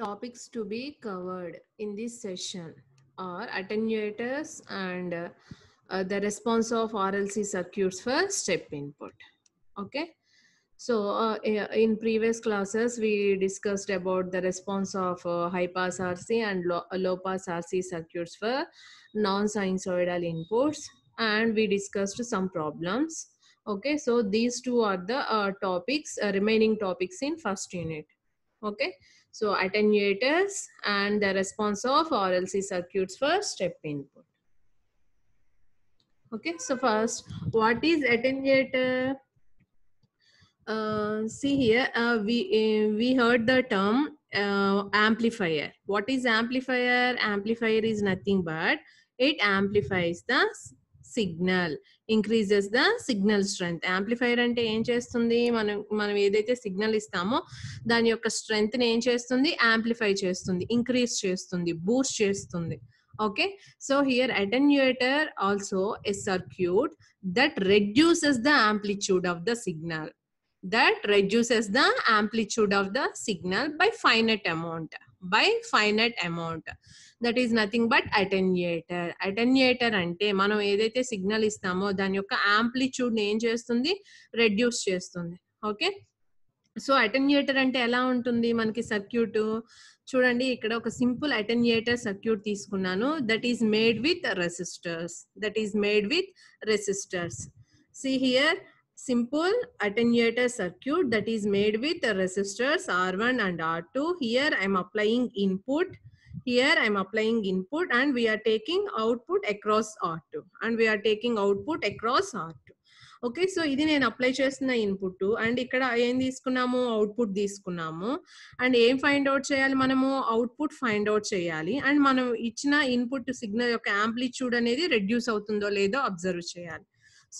Topics to be covered in this session are attenuators and uh, uh, the response of RLC circuits for step input. Okay. So uh, in previous classes, we discussed about the response of uh, high pass RC and low, uh, low pass RC circuits for non-sinusoidal inputs. And we discussed some problems. Okay, so these two are the uh, topics, remaining topics in first unit. Okay. So attenuators and the response of RLC circuits for step input. Okay, so first, what is attenuator? Uh, see here, uh, we, uh, we heard the term uh, amplifier. What is amplifier? Amplifier is nothing but it amplifies the signal. Increases the signal strength amplifier అంటే ఏం చేస్తుంది మనం మనం ఏదైతే signal ఇస్తామో దాని యొక్క ని ఏం చేస్తుంది యాంప్లిఫై చేస్తుంది ఇంక్రీజ్ చేస్తుంది బూస్ట్ చేస్తుంది okay so here attenuator also a circuit that reduces the amplitude of the signal that reduces the amplitude of the signal by finite amount by finite amount that is nothing but attenuator attenuator అంటే మనం ఏదైతే signal ఇస్తామో దాని యొక్క amplitude ఏం చేస్తుంది reduce చేస్తుంది okay so అటెన్యేటర్ అంటే ఎలా ఉంటుంది మనకి సర్క్యూట్ చూడండి ఇక్కడ ఒక సింపుల్ అటెన్యేటర్ సర్క్యూట్ తీసుకున్నాను that is made with resistors that is made with resistors see here simple simple circuit that is made with resistors R one and R two here I'm applying input Here I'm applying input and we are taking output across R2 and we are taking output across R2. Okay so ఇది నేను apply చేస్తున్న input and ఇక్కడ ఏం తీసుకున్నాము output తీసుకున్నాము and ఏం find out చేయాలి మనము అవుట్పుట్ ఫైండ్ అవుట్ చేయాలి అండ్ మనం ఇచ్చిన ఇన్పుట్ సిగ్నల్ యొక్క యాంప్లిట్యూడ్ అనేది రెడ్యూస్ అవుతుందో లేదో అబ్జర్వ్ చేయాలి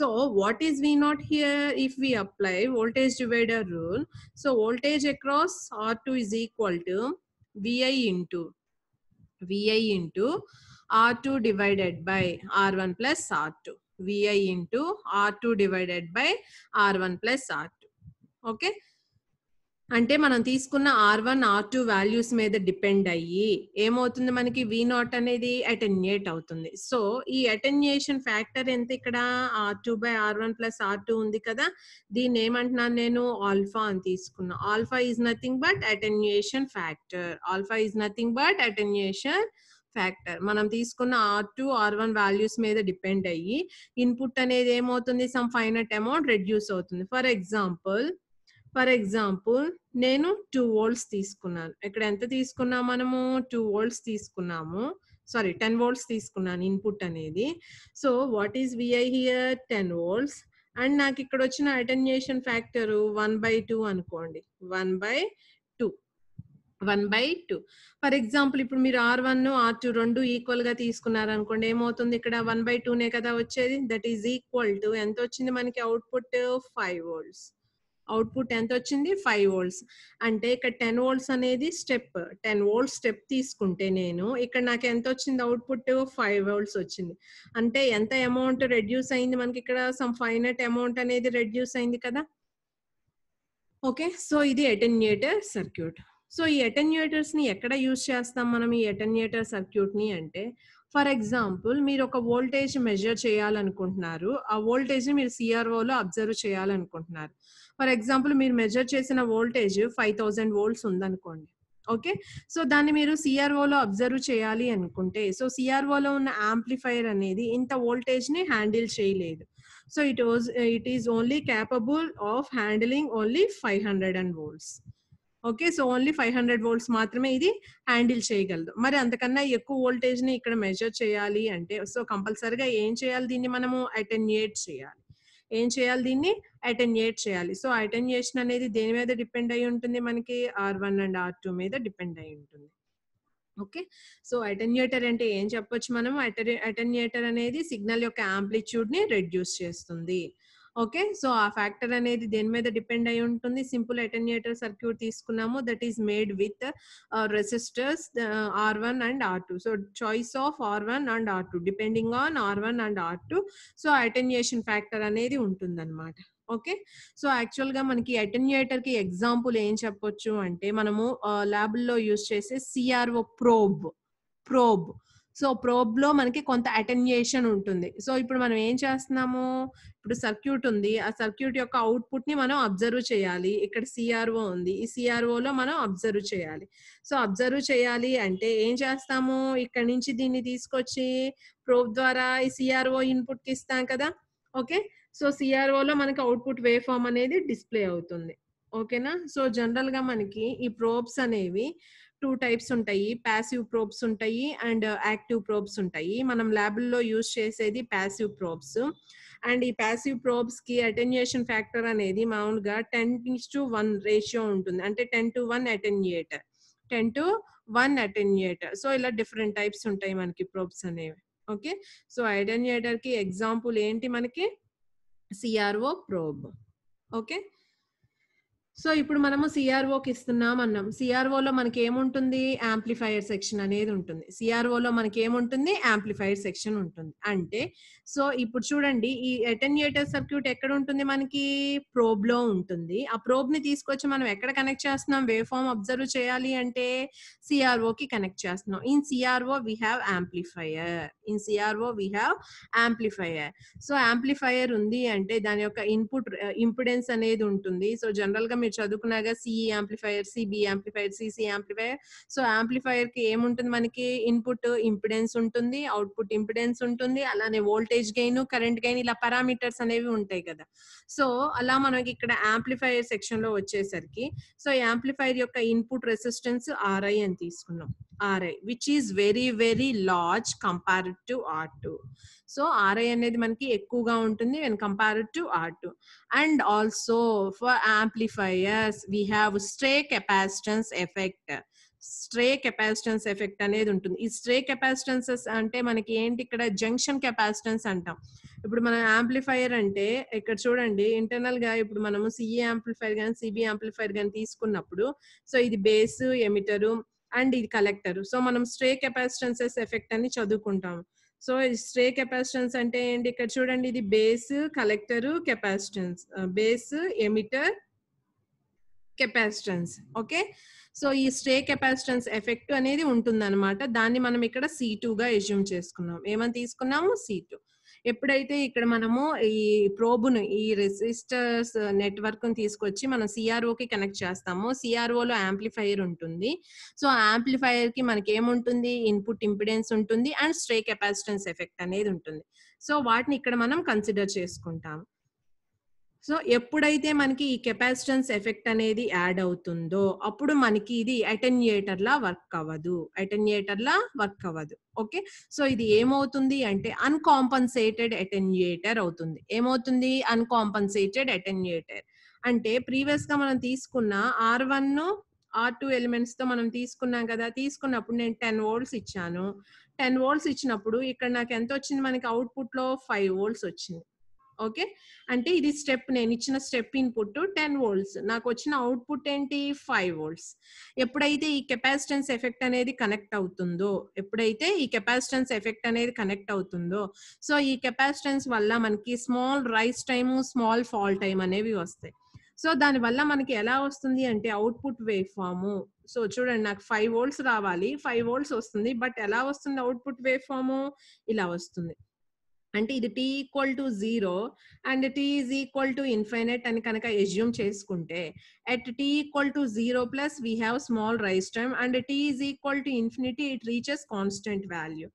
so what is V naught here if we apply voltage divider rule so voltage across R two is equal to V I into Vi into R2 divided by R1 plus R2. Vi into R2 divided by R1 plus R2. Okay. అంటే మనం తీసుకున్న R one R two values మీద depend అయ్యి ఏమవుతుంది మనకి V naught అనేది attenuate అవుతుంది so ఈ అటెన్యుయేషన్ ఫ్యాక్టర్ ఎంత ఇక్కడ R two by R one plus R two ఉంది కదా దీన్ని ఏమంటున్నాను నేను ఆల్ఫా అని తీసుకున్నా alpha is nothing but attenuation factor alpha is nothing but attenuation factor మనం తీసుకున్న R two R one values మీద డిపెండ్ అయ్యి ఇన్పుట్ అనేది ఏమవుతుంది సమ్ ఫైనట్ అమౌంట్ రెడ్యూస్ అవుతుంది ఫర్ ఎగ్జాంపుల్ ఫర్ ఎగ్జాంపుల్ నేను టూ వోల్ట్స్ తీసుకున్నాను ఇక్కడ ఎంత తీసుకున్నాం మనము టూ వోల్ట్స్ తీసుకున్నాము సారీ టెన్ వోల్ట్స్ తీసుకున్నాను ఇన్పుట్ అనేది so what is V I here ten volts and నాకు ఇక్కడ వచ్చిన attenuation factor one by two అనుకోండి one by two one by two for example ఇప్పుడు మీరు ఆర్ వన్ ఆర్ టూ రెండు ఈక్వల్ గా తీసుకున్నారు అనుకోండి ఏమవుతుంది ఇక్కడ వన్ బై టూనే కదా వచ్చేది దట్ ఈజ్ ఈక్వల్ టు ఎంత వచ్చింది మనకి అవుట్పుట్ ఫైవ్ వోల్ట్స్ అవుట్పుట్ ఎంత వచ్చింది ఫైవ్ వోల్ట్స్ అంటే ఇక్కడ టెన్ వోల్ట్స్ అనేది స్టెప్ టెన్ వోల్ట్స్ స్టెప్ తీసుకుంటే నేను ఇక్కడ నాకు ఎంత వచ్చింది అవుట్పుట్ ఫైవ్ వోల్ట్స్ వచ్చింది అంటే ఎంత అమౌంట్ రెడ్యూస్ అయింది మనకి ఇక్కడ సమ్ ఫైనట్ అమౌంట్ అనేది రెడ్యూస్ అయింది కదా ఓకే సో ఇది అటెన్యూయేటర్ సర్క్యూట్ సో ఈ ని ఎక్కడ యూజ్ చేస్తాం మనం ఈ సర్క్యూట్ ని అంటే ఫర్ ఎగ్జాంపుల్ మీరు ఒక వోల్టేజ్ మెజర్ చేయాలనుకుంటున్నారు ఆ వోల్టేజ్ మీరు సిఆర్ఓలో అబ్జర్వ్ చేయాలనుకుంటున్నారు ఫర్ ఎగ్జాంపుల్ మీరు మెజర్ చేసిన వోల్టేజ్ ఫైవ్ థౌజండ్ వోల్ట్స్ ఉందనుకోండి ఓకే సో దాన్ని మీరు సిఆర్ఓలో అబ్జర్వ్ చేయాలి అనుకుంటే సో సిఆర్ఓలో ఉన్న ఆంప్లిఫైర్ అనేది ఇంత వోల్టేజ్ని హ్యాండిల్ చేయలేదు so it was it is only capable of handling only five hundred and volts okay so only five hundred volts మాత్రమే ఇది హ్యాండిల్ చేయగలదు మరి అంతకన్నా ఎక్కువ వోల్టేజ్ని ఇక్కడ మెజర్ చేయాలి అంటే సో కంపల్సరిగా ఏం చేయాలి దీన్ని మనము అటెన్యేట్ చేయాలి ఏం చేయాలి దీన్ని అటెన్యేట్ చేయాలి సో అటెన్యేషన్ అనేది దేని మీద డిపెండ్ అయి ఉంటుంది మనకి R one and R two మీద డిపెండ్ అయి ఉంటుంది ఓకే సో అటెన్యుయేటర్ అంటే ఏం చెప్పొచ్చు మనం అటెన్యేటర్ అనేది సిగ్నల్ యొక్క ఆంప్లిట్యూడ్ ని రెడ్యూస్ చేస్తుంది ఓకే సో ఆ ఫ్యాక్టర్ అనేది దేని మీద డిపెండ్ అయి ఉంటుంది సింపుల్ అటెన్యూటర్ సర్క్యూట్ తీసుకున్నాము that is made with resistors R one and R two so choice of R one and R two depending on R one and R two so attenuation factor అనేది ఉంటుందన్నమాట okay so గా మనకి attenuator కి example ఏం చెప్పొచ్చు అంటే మనము lab లో యూస్ చేసే CRO probe probe so probe లో మనకి కొంత అటెన్యేషన్ ఉంటుంది సో ఇప్పుడు మనం ఏం చేస్తున్నాము ఇప్పుడు సర్క్యూట్ ఉంది ఆ సర్క్యూట్ యొక్క అవుట్పుట్ ని మనం అబ్జర్వ్ చేయాలి ఇక్కడ సిఆర్ఓ ఉంది ఈ సిఆర్ఓ లో మనం అబ్జర్వ్ చేయాలి సో అబ్జర్వ్ చేయాలి అంటే ఏం చేస్తాము ఇక్కడ నుంచి దీన్ని తీసుకొచ్చి ప్రోబ్ ద్వారా ఈ సిఆర్ఓ ఇన్పుట్ ఇస్తాం కదా ఓకే సో సిఆర్ఓ లో మనకి అవుట్పుట్ వే ఫామ్ అనేది డిస్ప్లే అవుతుంది ఓకేనా సో జనరల్ గా మనకి ఈ ప్రోబ్స్ అనేవి టూ టైప్స్ ఉంటాయి ప్యాసివ్ ప్రోబ్స్ ఉంటాయి అండ్ యాక్టివ్ ప్రోబ్స్ ఉంటాయి మనం ల్యాబ్లో యూజ్ చేసేది ప్యాసివ్ ప్రోబ్స్ అండ్ ఈ ప్యాసివ్ కి అటెన్యుయేషన్ ఫ్యాక్టర్ అనేది మామూలుగా టెన్ టు వన్ రేషియో ఉంటుంది అంటే ten to one attenuator ten to one attenuator so ఇలా డిఫరెంట్ టైప్స్ ఉంటాయి మనకి ప్రోబ్స్ అనేవి ఓకే సో అటెన్యుయేటర్ కి ఎగ్జాంపుల్ ఏంటి మనకి సిఆర్ఓ ప్రోబ్ ఓకే సో ఇప్పుడు మనము సిఆర్ఓకి ఇస్తున్నాం అన్నాం సిఆర్ఓలో మనకి ఏముంటుంది యాంప్లిఫైయర్ సెక్షన్ అనేది ఉంటుంది సిఆర్ఓలో మనకి ఏముంటుంది యాంప్లిఫైయర్ సెక్షన్ ఉంటుంది అంటే సో ఇప్పుడు చూడండి ఈ అటెన్యూటర్ సర్క్యూట్ ఎక్కడ ఉంటుంది మనకి ప్రోబ్లో ఉంటుంది ఆ ప్రోబ్ని తీసుకొచ్చి మనం ఎక్కడ కనెక్ట్ చేస్తున్నాం వే ఫామ్ అబ్జర్వ్ చేయాలి అంటే సిఆర్ఓకి కనెక్ట్ చేస్తున్నాం in CRO we have amplifier in CRO we have amplifier so amplifier ఉంది అంటే దాని యొక్క ఇన్పుట్ ఇంపిడెన్స్ అనేది ఉంటుంది సో జనరల్గా మీరు మీరు చదువుకున్నాగా CE amplifier CB amplifier CC amplifier so amplifier కి ఏముంటుంది మనకి ఇన్పుట్ ఇంపిడెన్స్ ఉంటుంది అవుట్పుట్ ఇంపిడెన్స్ ఉంటుంది అలానే వోల్టేజ్ గెయిన్ కరెంట్ గెయిన్ ఇలా పారామీటర్స్ అనేవి ఉంటాయి కదా సో అలా మనకి ఇక్కడ ఆంప్లిఫైయర్ సెక్షన్ లో వచ్చేసరికి సో యాంప్లిఫైర్ యొక్క ఇన్పుట్ రెసిస్టెన్స్ ఆర్ఐ అని తీసుకున్నాం R I which is very very large to R two so R I అనేది మనకి ఎక్కువగా ఉంటుంది when compare to R two and also for amplifiers we have stray capacitance effect stray capacitance effect అనేది ఉంటుంది ఈ stray కెపాసిటెన్సెస్ అంటే మనకి ఏంటి ఇక్కడ జంక్షన్ కెపాసిటన్స్ అంటాం ఇప్పుడు మనం ఆంప్లిఫైయర్ అంటే ఇక్కడ చూడండి ఇంటర్నల్ గా ఇప్పుడు మనము సిఏ ఆంప్లిఫైర్ కానీ సిబి ఆంప్లిఫైర్ కానీ తీసుకున్నప్పుడు సో ఇది బేస్ ఎమిటరు అండ్ ఇది కలెక్టర్ సో మనం స్ట్రే కెపాసిటన్సెస్ ఎఫెక్ట్ అని చదువుకుంటాము సో స్ట్రే కెపాసిటన్స్ అంటే ఏంటి ఇక్కడ చూడండి ఇది base collector capacitance base emitter capacitance okay so ఈ స్ట్రే కెపాసిటన్స్ ఎఫెక్ట్ అనేది ఉంటుందన్నమాట దాన్ని మనం ఇక్కడ సి గా ఎజ్యూమ్ చేసుకున్నాం ఏమని తీసుకున్నాము సి టూ ఎప్పుడైతే ఇక్కడ మనము ఈ ప్రోబును ఈ రెసిస్టర్స్ నెట్వర్క్ ను తీసుకొచ్చి మనం సిఆర్ఓకి కనెక్ట్ చేస్తాము సిఆర్ఓలో యాంప్లిఫైయర్ ఉంటుంది సో యాంప్లిఫైయర్ కి మనకి ఏముంటుంది ఇన్పుట్ ఇంపిడెన్స్ ఉంటుంది అండ్ స్ట్రే కెపాసిటెన్స్ ఎఫెక్ట్ అనేది ఉంటుంది సో వాటిని ఇక్కడ మనం కన్సిడర్ చేసుకుంటాము సో ఎప్పుడైతే మనకి ఈ కెపాసిటన్స్ ఎఫెక్ట్ అనేది యాడ్ అవుతుందో అప్పుడు మనకి ఇది అటెన్యేటర్లా వర్క్ అవ్వదు అటెన్యేటర్లా వర్క్ అవ్వదు ఓకే సో ఇది ఏమవుతుంది అంటే అన్కాంపన్సేటెడ్ అటెన్యుయేటర్ అవుతుంది ఏమవుతుంది అన్కాంపన్సేటెడ్ అటెన్యుయేటర్ అంటే ప్రీవియస్ గా మనం తీసుకున్న R one R two elements తో మనం తీసుకున్నాం కదా తీసుకున్నప్పుడు నేను టెన్ వోల్ట్స్ ఇచ్చాను టెన్ వోల్ట్స్ ఇచ్చినప్పుడు ఇక్కడ నాకు ఎంత వచ్చింది మనకి అవుట్పుట్ లో ఫైవ్ వోల్ట్స్ వచ్చింది ఓకే అంటే ఇది స్టెప్ నేను ఇచ్చిన స్టెప్ ఇన్పుట్ టెన్ వోల్ట్స్ నాకు వచ్చిన అవుట్పుట్ ఏంటి ఫైవ్ వోల్ట్స్ ఎప్పుడైతే ఈ కెపాసిటెన్స్ ఎఫెక్ట్ అనేది కనెక్ట్ అవుతుందో ఎప్పుడైతే ఈ కెపాసిటెన్స్ ఎఫెక్ట్ అనేది కనెక్ట్ అవుతుందో సో ఈ కెపాసిటెన్స్ వల్ల మనకి small rise time small fall time అనేవి వస్తాయి సో దాని వల్ల మనకి ఎలా వస్తుంది అంటే అవుట్పుట్ వేవ్ ఫాము సో చూడండి నాకు ఫైవ్ వోల్ట్స్ రావాలి ఫైవ్ వోల్ట్స్ వస్తుంది బట్ ఎలా వస్తుంది అవుట్పుట్ వేవ్ ఫాము ఇలా వస్తుంది అంటే ఇది t equal to zero and t is equal to infinite అని కనుక ఎజ్యూమ్ చేసుకుంటే at tea equal to zero plus we have small rise time and t is equal to infinity it reaches constant value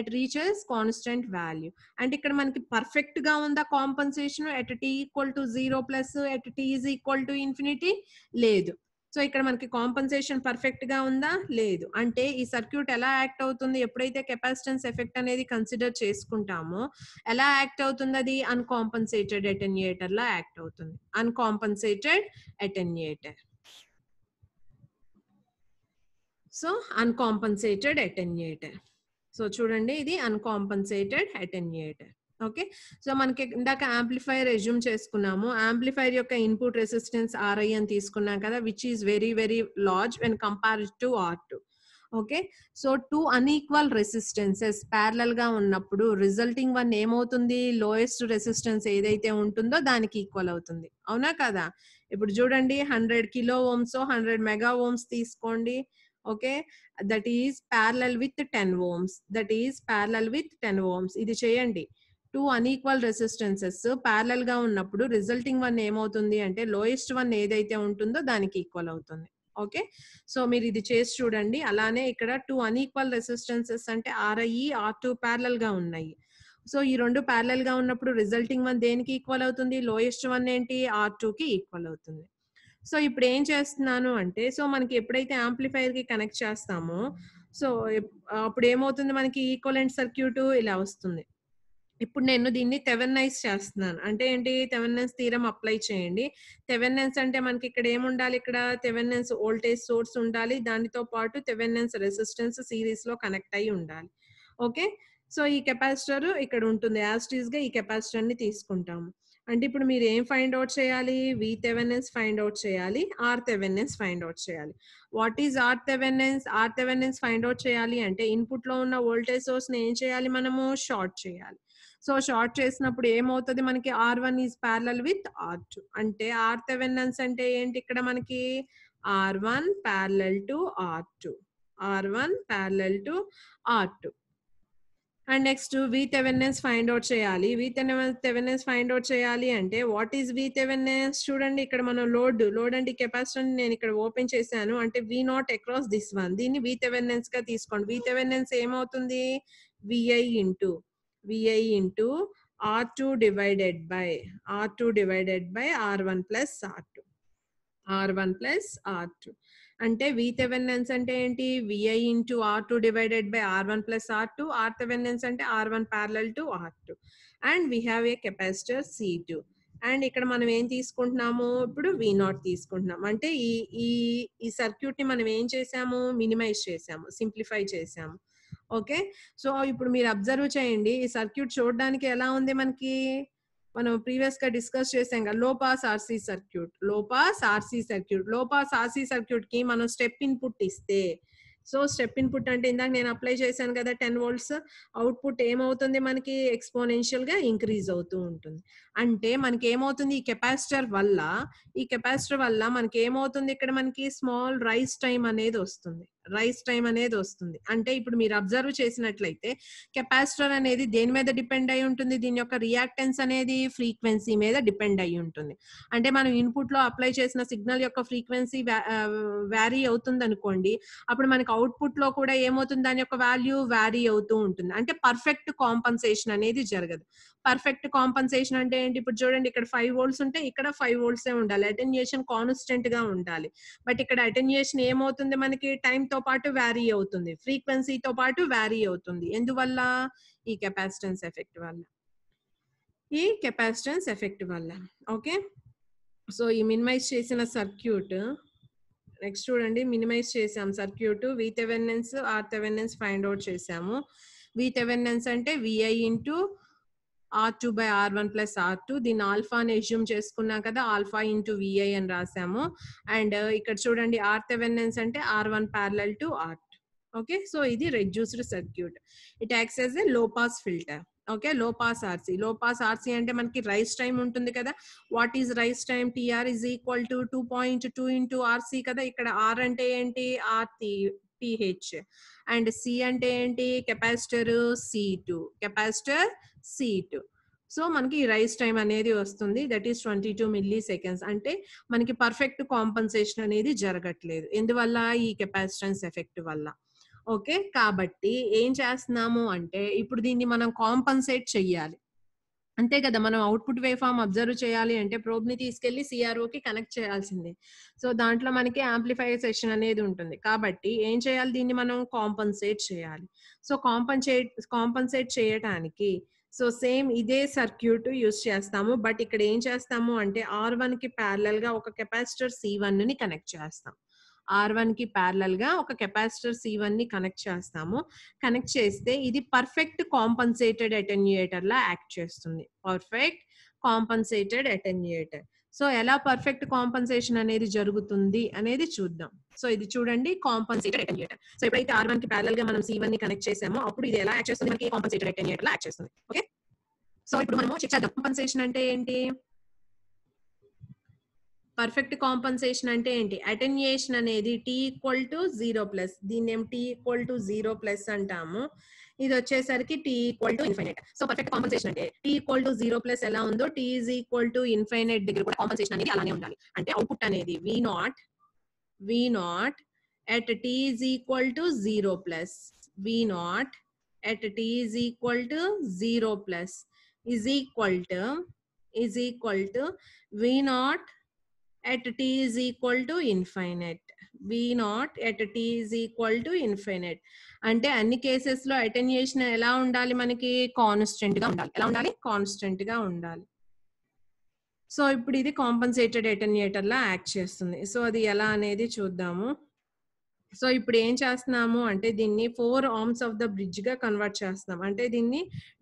at reaches constant value అంటే ఇక్కడ మనకి perfect గా ఉందా compensation at tea equal to zero plus at tea is equal to infinity లేదు so ఇక్కడ మనకి compensation perfect గా ఉందా లేదు అంటే ఈ సర్క్యూట్ ఎలా యాక్ట్ అవుతుంది ఎప్పుడైతే కెపాసిటన్స్ ఎఫెక్ట్ అనేది కన్సిడర్ చేసుకుంటామో ఎలా యాక్ట్ అవుతుంది అది అన్కాంపన్సేటెడ్ అటెన్యేటర్ లా యాక్ట్ అవుతుంది అన్కాంపన్సేటెడ్ అటెన్యేటర్ సో అన్కాంపన్సేటెడ్ అటెన్యేటర్ సో చూడండి ఇది అన్కాంపన్సేటెడ్ అటెన్యేటర్ ఓకే సో మనకి ఇందాక ఆంప్లిఫైర్ రెజ్యూమ్ చేసుకున్నాము ఆంప్లిఫైర్ యొక్క ఇన్పుట్ రెసిస్టెన్స్ ఆర్ఐ అని తీసుకున్నాం కదా which is very very large and compare to R two okay so two unequal resistances parallel గా ఉన్నప్పుడు రిజల్టింగ్ వన్ ఏమవుతుంది లోయెస్ట్ రెసిస్టెన్స్ ఏదైతే ఉంటుందో దానికి ఈక్వల్ అవుతుంది అవునా కదా ఇప్పుడు చూడండి hundred kilo ohms hundred mega ohms తీసుకోండి okay that is parallel with ten ohms that is parallel with ten ohms ఇది చేయండి టూ అన్ఈక్వల్ రెసిస్టెన్సెస్ ప్యారలల్ గా ఉన్నప్పుడు రిజల్టింగ్ వన్ ఏమవుతుంది అంటే లోయెస్ట్ వన్ ఏదైతే ఉంటుందో దానికి ఈక్వల్ అవుతుంది ఓకే సో మీరు ఇది చేసి చూడండి అలానే ఇక్కడ టూ అన్ఈక్వల్ రెసిస్టెన్సెస్ అంటే ఆర్ఐఈ ఆర్ టూ ప్యారలల్ గా ఉన్నాయి సో ఈ రెండు ప్యారలల్ గా ఉన్నప్పుడు రిజల్టింగ్ వన్ దేనికి ఈక్వల్ అవుతుంది లోయెస్ట్ వన్ ఏంటి ఆర్ కి ఈక్వల్ అవుతుంది సో ఇప్పుడు ఏం చేస్తున్నాను అంటే సో మనకి ఎప్పుడైతే ఆంప్లిఫైర్ కి కనెక్ట్ చేస్తామో సో అప్పుడు ఏమవుతుంది మనకి ఈక్వలెంట్ సర్క్యూట్ ఇలా వస్తుంది ఇప్పుడు నేను దీన్ని థెవెన్నైజ్ చేస్తున్నాను అంటే ఏంటి తెవెన్నెన్స్ తీరం అప్లై చేయండి తెవెన్నెన్స్ అంటే మనకి ఇక్కడ ఏముండాలి ఇక్కడ తెవెన్నెన్స్ ఓల్టేజ్ సోర్స్ ఉండాలి దానితో పాటు తెవెన్నెన్స్ రెసిస్టెన్స్ సిరీస్ లో కనెక్ట్ అయి ఉండాలి ఓకే సో ఈ కెపాసిటర్ ఇక్కడ ఉంటుంది యాస్టీస్ గా ఈ కెపాసిటర్ ని తీసుకుంటాము అంటే ఇప్పుడు మీరు ఏం ఫైండ్ అవుట్ చేయాలి వి తెవెన్ఎన్స్ ఫైండ్ అవుట్ చేయాలి ఆర్ తెవెన్ఎన్స్ ఫైండ్ అవుట్ చేయాలి what is R Thevenin's R Thevenin's find out చేయాలి అంటే ఇన్పుట్ లో ఉన్న వోల్టేజ్ సోర్స్ ని ఏం చేయాలి మనము షార్ట్ చేయాలి సో షార్ట్ చేసినప్పుడు ఏమవుతుంది మనకి R one is parallel with R two అంటే ఆర్ థెవెనన్స్ అంటే ఏంటి ఇక్కడ మనకి R one parallel to R two R one parallel to R two and next with Thevenin's find out చేయాలి వి థెవెనెన్స్ ఫైండ్ అవుట్ చేయాలి అంటే వాట్ ఈస్ విత్ థెవెనెన్స్ చూడండి ఇక్కడ మనం లోడ్ లోడ్ అండ్ కెపాసిటీ నేను ఇక్కడ ఓపెన్ చేశాను అంటే V naught across this one దీన్ని విత్ థెవెనెన్స్ గా తీసుకోండి విత్ థెవెనెన్స్ ఏమవుతుంది VI into into R divided by R into divided by R one plus R two R one plus R two అంటే V Thevenin's అంటే ఏంటి VI into R two divided by R one plus R two R Thevenin's అంటే R one parallel to R two and we have a capacitor C two and ఇక్కడ మనం ఏం తీసుకుంటున్నాము ఇప్పుడు వి not తీసుకుంటున్నాం అంటే ఈ ఈ ఈ సర్క్యూట్ ని మనం ఏం చేసాము మినిమైజ్ చేసాము సింప్లిఫై చేసాము ఓకే సో ఇప్పుడు మీరు అబ్జర్వ్ చేయండి ఈ సర్క్యూట్ చూడడానికి ఎలా ఉంది మనకి మనం ప్రీవియస్ గా డిస్కస్ చేసాం కదా low pass RC circuit low pass RC circuit low pass RC circuit కి మనం స్టెప్ ఇన్పుట్ ఇస్తే సో స్టెప్ ఇన్పుట్ అంటే ఇందాక నేను అప్లై చేశాను కదా టెన్ వోల్ట్స్ అవుట్పుట్ ఏమవుతుంది మనకి ఎక్స్పోనెన్షియల్ గా ఇంక్రీజ్ అవుతూ ఉంటుంది అంటే మనకి ఏమవుతుంది ఈ కెపాసిటర్ వల్ల ఈ కెపాసిటర్ వల్ల మనకి ఏమవుతుంది ఇక్కడ మనకి స్మాల్ రైస్ టైం అనేది వస్తుంది రైస్ టైం అనేది వస్తుంది అంటే ఇప్పుడు మీరు అబ్జర్వ్ చేసినట్లయితే కెపాసిటర్ అనేది దేని మీద డిపెండ్ అయి ఉంటుంది దీని యొక్క రియాక్టెన్స్ అనేది ఫ్రీక్వెన్సీ మీద డిపెండ్ అయి ఉంటుంది అంటే మనం ఇన్పుట్ లో అప్లై చేసిన సిగ్నల్ యొక్క ఫ్రీక్వెన్సీ వ్యారీ అవుతుంది అనుకోండి అప్పుడు మనకి అవుట్పుట్ లో కూడా ఏమవుతుంది దాని యొక్క వాల్యూ వ్యారీ అవుతూ ఉంటుంది అంటే పర్ఫెక్ట్ కాంపన్సేషన్ అనేది జరగదు పర్ఫెక్ట్ కాంపన్సేషన్ అంటే ఏంటి ఇప్పుడు చూడండి ఇక్కడ ఫైవ్ వోల్ట్స్ ఉంటే ఇక్కడ ఫైవ్ ఏ ఉండాలి అటెన్యుయేషన్ కాన్స్టెంట్ గా ఉండాలి బట్ ఇక్కడ అటెన్యుయేషన్ ఏమవుతుంది మనకి టైం తో పాటు వ్యారీ అవుతుంది ఫ్రీక్వెన్సీతో పాటు వ్యారీ అవుతుంది ఎందువల్ల ఈ కెపాసిటెన్స్ ఎఫెక్ట్ వల్ల ఈ కెపాసిటెన్స్ ఎఫెక్ట్ వల్ల ఓకే సో ఈ మినిమైజ్ చేసిన సర్క్యూట్ నెక్స్ట్ చూడండి మినిమైజ్ చేసాం circuit V Thevenin's R Thevenin's find out చేసాము వి తెవెనెన్స్ అంటే VI into R two by R one plus R two దీన్ని అని ఎజ్యూమ్ చేసుకున్నాం కదా ఆల్ఫా ఇంటూ విఐ అని రాసాము అండ్ uh, ఇక్కడ చూడండి ఆర్ థెవెనెన్స్ అంటే R one parallel to R okay so ఇది reduced circuit it acts as a low pass filter okay low pass RC low pass RC అంటే మనకి rise time ఉంటుంది కదా what is rise time TR is equal to two point two into RC కదా ఇక్కడ are అంటే ఏంటి are pH and C అంటే ఏంటి capacitor C two capacitor C two so మనకి రైస్ టైం అనేది వస్తుంది that is twenty two milliseconds అంటే మనకి పర్ఫెక్ట్ కాంపన్సేషన్ అనేది జరగట్లేదు ఎందువల్ల ఈ కెపాసిటెన్స్ ఎఫెక్ట్ వల్ల ఓకే కాబట్టి ఏం చేస్తున్నాము అంటే ఇప్పుడు దీన్ని మనం కాంపన్సేట్ చెయ్యాలి అంతే కదా మనం అవుట్పుట్ వే ఫామ్ అబ్జర్వ్ చేయాలి అంటే ప్రోబ్ ని తీసుకెళ్లి సిఆర్ఓకి కనెక్ట్ చేయాల్సిందే సో దాంట్లో మనకి యాంప్లిఫైర్ సెషన్ అనేది ఉంటుంది కాబట్టి ఏం చేయాలి దీన్ని మనం కాంపన్సేట్ చేయాలి సో కాంపన్సేట్ కాంపన్సేట్ చేయటానికి సో సేమ్ ఇదే సర్క్యూట్ యూస్ చేస్తాము బట్ ఇక్కడ ఏం చేస్తాము అంటే ఆర్ వన్ కి ప్యారలల్ గా ఒక కెపాసిటర్ సి వన్ ని కనెక్ట్ చేస్తాం ఆర్ వన్ కి వన్కి గా ఒక కెపాసిటర్ సి వన్ ని కనెక్ట్ చేస్తాము కనెక్ట్ చేస్తే ఇది పర్ఫెక్ట్ కాంపన్సేటెడ్ అటెన్యుయేటర్ లా యాక్ట్ చేస్తుంది పర్ఫెక్ట్ కాంపన్సేటెడ్ అటెన్యుయేటర్ సో ఎలా పర్ఫెక్ట్ కాంపన్సేషన్ అనేది జరుగుతుంది అనేది చూద్దాం సో ఇది చూడండి కాంపన్సేటెడ్ అటెన్యుయేటర్ సో ఎప్పుడైతే ఆర్ వన్ కి ప్యారల్ గా మనం సి వన్ ని కనెక్ట్ చేసామో అప్పుడు ఇది ఎలా యాక్ట్ చేస్తుంది మనకి కాంపన్సేటెడ్ అటెన్యుయేటర్ లా యాక్ట్ చేస్తుంది ఓకే సో ఇప్పుడు మనం చెక్ చేద్దాం కాంపన్సేషన్ అంటే ఏంటి పర్ఫెక్ట్ కాంపన్సేషన్ అంటే ఏంటి అటెన్యుయేషన్ అనేది t equal to zero plus దీన్ని ఏం t equal to zero plus అంటాము ఇది వచ్చేసరికి t equal to infinite so perfect compensation అంటే t equal to zero plus ఎలా ఉందో t is equal to infinite దగ్గర కూడా కాంపన్సేషన్ అనేది అలానే ఉండాలి అంటే అవుట్పుట్ అనేది V naught V naught at tea is equal to zero plus V naught at tea is equal to zero plus equal to equal to V naught at t is equal to infinite v not at t is equal to infinite అంటే అన్ని cases లో attenuation ఎలా ఉండాలి మనకి constant గా ఉండాలి ఎలా ఉండాలి కాన్స్టెంట్ గా ఉండాలి సో ఇప్పుడు ఇది కాంపన్సేటెడ్ అటెన్యుయేటర్ లా యాక్ట్ చేస్తుంది సో అది ఎలా అనేది చూద్దాము సో ఇప్పుడు ఏం చేస్తున్నాము అంటే దీన్ని four arms of the bridge గా కన్వర్ట్ చేస్తున్నాం అంటే దీన్ని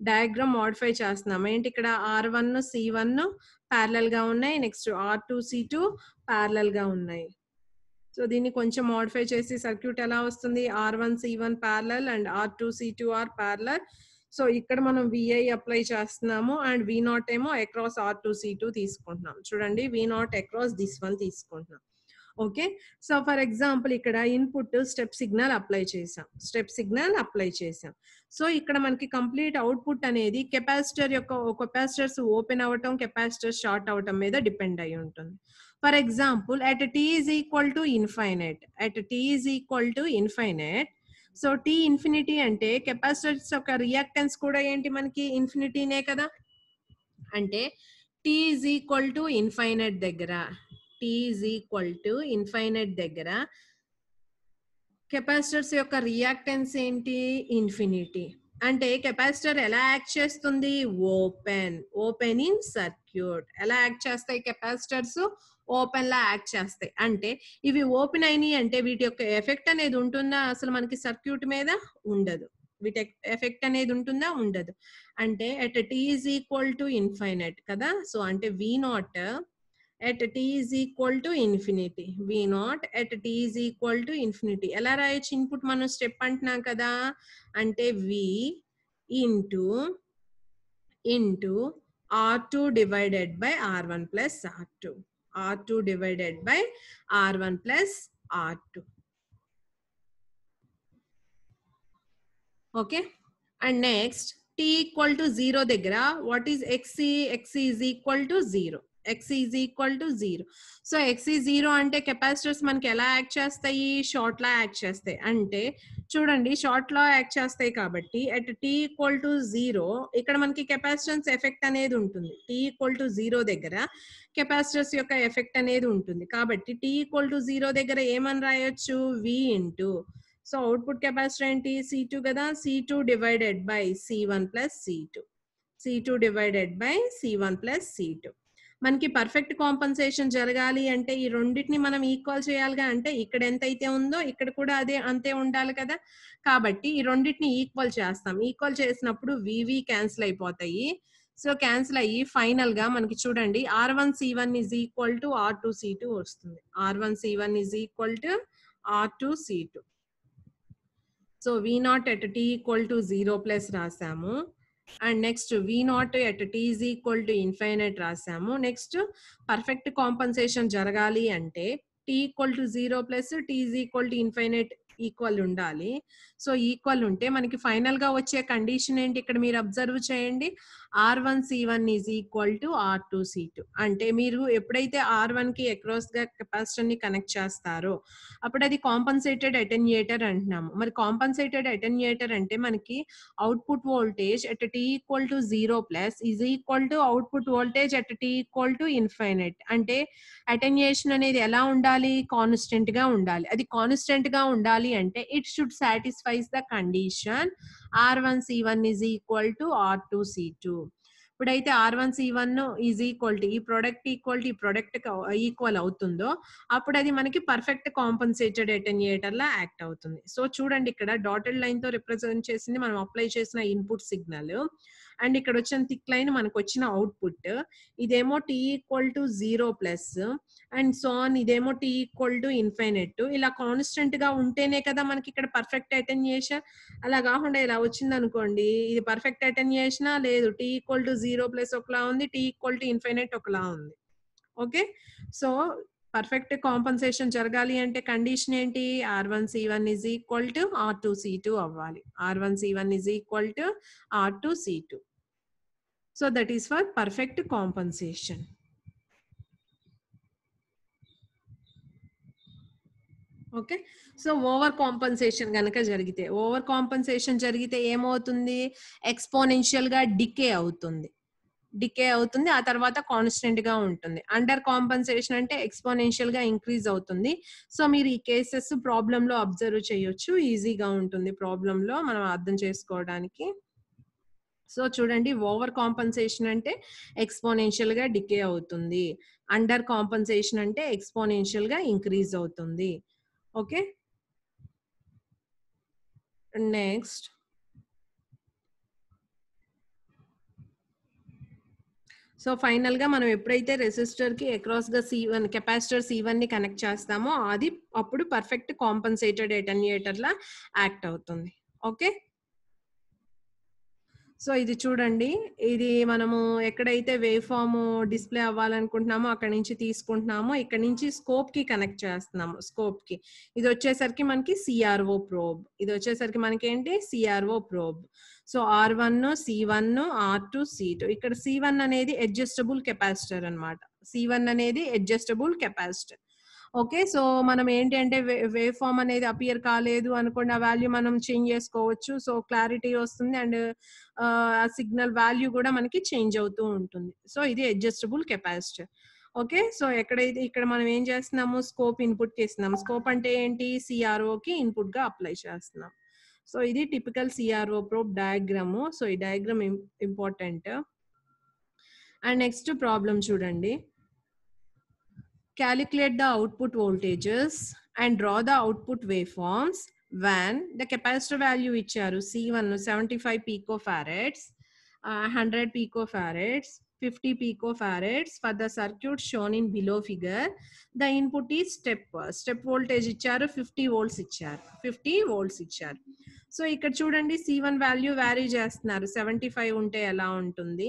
డయాగ్రామ్ మోడిఫై చేస్తున్నాం ఏంటి ఇక్కడ R one C one parallel గా ఉన్నాయి next R two C two parallel గా ఉన్నాయి సో దీన్ని కొంచెం మోడిఫై చేసి సర్క్యూట్ ఎలా వస్తుంది R one C one parallel and R two C two R parallel so ఇక్కడ మనం విఐ అప్లై చేస్తున్నాము అండ్ వి నాట్ ఏమో across R two C two తీసుకుంటున్నాం చూడండి V naught across this one తీసుకుంటున్నాం ఓకే సో ఫర్ ఎగ్జాంపుల్ ఇక్కడ input step signal apply చేసాం step signal apply చేసాం సో ఇక్కడ మనకి కంప్లీట్ అవుట్పుట్ అనేది కెపాసిటర్ యొక్క కెపాసిటర్స్ ఓపెన్ అవ్వటం కెపాసిటర్ షార్ట్ అవ్వటం మీద డిపెండ్ అయి ఉంటుంది for example at tea is equal to infinite at tea is equal to infinite so t infinity అంటే కెపాసిటర్స్ యొక్క రియాక్టెన్స్ కూడా ఏంటి మనకి ఇన్ఫినిటీనే కదా అంటే t is equal to infinite దగ్గర t is equal to infinite దగ్గర కెపాసిటర్స్ యొక్క రియాక్టెన్స్ ఏంటి ఇన్ఫినిటీ అంటే కెపాసిటర్ ఎలా యాక్ట్ చేస్తుంది ఓపెన్ ఓపెన్ ఇన్ సర్క్యూట్ ఎలా యాక్ట్ చేస్తాయి కెపాసిటర్స్ ఓపెన్ లా యాక్ట్ చేస్తాయి అంటే ఇవి ఓపెన్ అయినాయి అంటే వీటి యొక్క ఎఫెక్ట్ అనేది ఉంటుందా అసలు మనకి సర్క్యూట్ మీద ఉండదు వీటి ఎఫెక్ట్ అనేది ఉంటుందా ఉండదు అంటే at tea equal to infinite కదా సో అంటే V naught at t is equal to infinity. V naught at t is equal to infinity. ఎలా రాయొచ్చు ఇన్పుట్ మనం స్టెప్ అంటున్నాం కదా అంటే V into into R2 divided by R1 plus R2. R2 divided by R1 plus R2. Okay and next t equal to zero దగ్గర what is X X is equal to zero X is equal to zero so X ఈ zero అంటే capacitors మనకి ఎలా act చేస్తాయి short లా act చేస్తాయి అంటే చూడండి short లా act చేస్తాయి కాబట్టి at tea equal to zero ఇక్కడ మనకి కెపాసిటన్స్ ఎఫెక్ట్ అనేది ఉంటుంది టీ ఈక్వల్ టు జీరో దగ్గర కెపాసిటర్స్ యొక్క ఎఫెక్ట్ అనేది ఉంటుంది కాబట్టి టీ ఈక్వల్ టు జీరో దగ్గర ఏమని రాయొచ్చు V into so output capacitor ఏంటి సి టూ కదా C two divided by C one plus C two C two divided by C one plus C two మనకి పర్ఫెక్ట్ కాంపన్సేషన్ జరగాలి అంటే ఈ రెండింటిని మనం ఈక్వల్ చేయాలిగా అంటే ఇక్కడ ఎంత అయితే ఉందో ఇక్కడ కూడా అదే అంతే ఉండాలి కదా కాబట్టి ఈ రెండింటిని ఈక్వల్ చేస్తాం ఈక్వల్ చేసినప్పుడు వివి క్యాన్సిల్ అయిపోతాయి సో క్యాన్సిల్ అయ్యి ఫైనల్ గా మనకి చూడండి R one C one is equal to R two C two వస్తుంది R one C one is equal to R two C two so V naught at tea equal to zero plus రాసాము and next V naught at tea is equal to infinite రాసాము next perfect compensation జరగాలి అంటే t equal to zero plus t is equal to infinite equal ఉండాలి so equal ఉంటే మనకి final గా వచ్చే condition ఏంటి ఇక్కడ మీరు అబ్జర్వ్ చేయండి R one C one is equal to R two C two అంటే మీరు ఎప్పుడైతే ఆర్ వన్ కి గా కెపాసిటర్ ని కనెక్ట్ చేస్తారో అప్పుడు అది కాంపన్సేటెడ్ అటెన్యేటర్ అంటున్నాము మరి కాంపన్సేటెడ్ అటెన్యేటర్ అంటే మనకి output voltage at tea equal to zero plus is equal to output voltage at tea equal to infinite అంటే అటెన్యుయేషన్ అనేది ఎలా ఉండాలి గా ఉండాలి అది గా ఉండాలి అంటే it should satisfies the condition R one C one is equal to R two C two ఇప్పుడైతే R one C one is equal to ఈ ప్రోడక్ట్ ఈక్వల్ టు ఈ ప్రోడక్ట్ ఈక్వల్ అవుతుందో అప్పుడు అది మనకి పర్ఫెక్ట్ కాంపన్సేటెడ్ ఎటెన్యేటర్ లా యాక్ట్ అవుతుంది so చూడండి ఇక్కడ డాటెడ్ లైన్ తో రిప్రజెంట్ చేసింది మనం అప్లై చేసిన ఇన్పుట్ సిగ్నల్ అండ్ ఇక్కడ వచ్చిన థిక్ లైన్ మనకు వచ్చిన అవుట్పుట్ ఇదేమో t equal to zero plus and సోన్ ఇదేమో టీ ఈక్వల్ టు ఇన్ఫైనెట్ ఇలా కాన్స్టెంట్ గా ఉంటేనే కదా మనకి ఇక్కడ పర్ఫెక్ట్ చేసా అలా కాకుండా ఇలా వచ్చింది అనుకోండి ఇది పర్ఫెక్ట్ చేసినా లేదు t equal to zero plus ఒకలా ఉంది టీ ఈక్వల్ టు ఇన్ఫైనెట్ ఒకలా ఉంది ఓకే సో పర్ఫెక్ట్ కాంపన్సేషన్ జరగాలి అంటే కండిషన్ ఏంటి R one C one is equal to R two C two అవ్వాలి R one C one is equal to R two C two So that is for perfect compensation. Okay so over compensation కనుక జరిగితే over compensation జరిగితే ఏమవుతుంది ఎక్స్పోనెన్షియల్గా decay అవుతుంది decay అవుతుంది ఆ తర్వాత constant గా ఉంటుంది అండర్ కాంపన్సేషన్ అంటే ఎక్స్పోనెన్షియల్ గా ఇంక్రీజ్ అవుతుంది సో మీరు ఈ కేసెస్ ప్రాబ్లంలో అబ్జర్వ్ చేయొచ్చు ఈజీగా ఉంటుంది ప్రాబ్లంలో మనం అర్థం చేసుకోవడానికి సో చూడండి ఓవర్ కాంపన్సేషన్ అంటే ఎక్స్పోనెన్షియల్ గా డికే అవుతుంది అండర్ కాంపన్సేషన్ అంటే ఎక్స్పోనెన్షియల్ గా ఇంక్రీజ్ అవుతుంది ఓకే నెక్స్ట్ సో ఫైనల్ గా మనం ఎప్పుడైతే రెసిస్టర్ అక్రాస్ గా సి వన్ కెపాసిటర్ సి ని కనెక్ట్ చేస్తామో అది అప్పుడు పర్ఫెక్ట్ కాంపన్సేటెడ్ లా యాక్ట్ అవుతుంది ఓకే సో ఇది చూడండి ఇది మనము ఎక్కడైతే వేవ్ ఫామ్ డిస్ప్లే అవ్వాలనుకుంటున్నామో అక్కడ నుంచి తీసుకుంటున్నామో ఇక్కడ నుంచి స్కోప్ కి కనెక్ట్ చేస్తున్నాము స్కోప్ కి ఇది వచ్చేసరికి మనకి సిఆర్ఓ ప్రోబ్ ఇది వచ్చేసరికి మనకి ఏంటి CRO probe so R one C one R two C two ఇక్కడ సి వన్ అనేది అడ్జస్టబుల్ కెపాసిటర్ అనమాట సి వన్ అనేది అడ్జస్టబుల్ కెపాసిటర్ ఓకే సో మనం ఏంటంటే వే ఫామ్ అనేది అపియర్ కాలేదు అనుకోండి ఆ వాల్యూ మనం చేంజ్ చేసుకోవచ్చు సో క్లారిటీ వస్తుంది అండ్ ఆ సిగ్నల్ వాల్యూ కూడా మనకి చేంజ్ అవుతూ ఉంటుంది సో ఇది అడ్జస్టబుల్ కెపాసిటర్ ఓకే సో ఎక్కడైతే ఇక్కడ మనం ఏం చేస్తున్నాము స్కోప్ ఇన్పుట్ కి స్కోప్ అంటే ఏంటి సిఆర్ఓకి ఇన్పుట్ గా అప్లై చేస్తున్నాం సో ఇది typical CRO probe diagram so ఈ diagram important and next problem చూడండి calculate the output voltages and draw the output waveforms when the capacitor value icharu C1 75 picofarads, uh, 100 picofarads, 50 picofarads for the circuit shown in below figure. The input is step. Step voltage icharu 50 volts icharu. 50 volts icharu. So ఇక్కడ చూడండి C one value vary చేస్తున్నారు 75 five ఉంటే ఎలా ఉంటుంది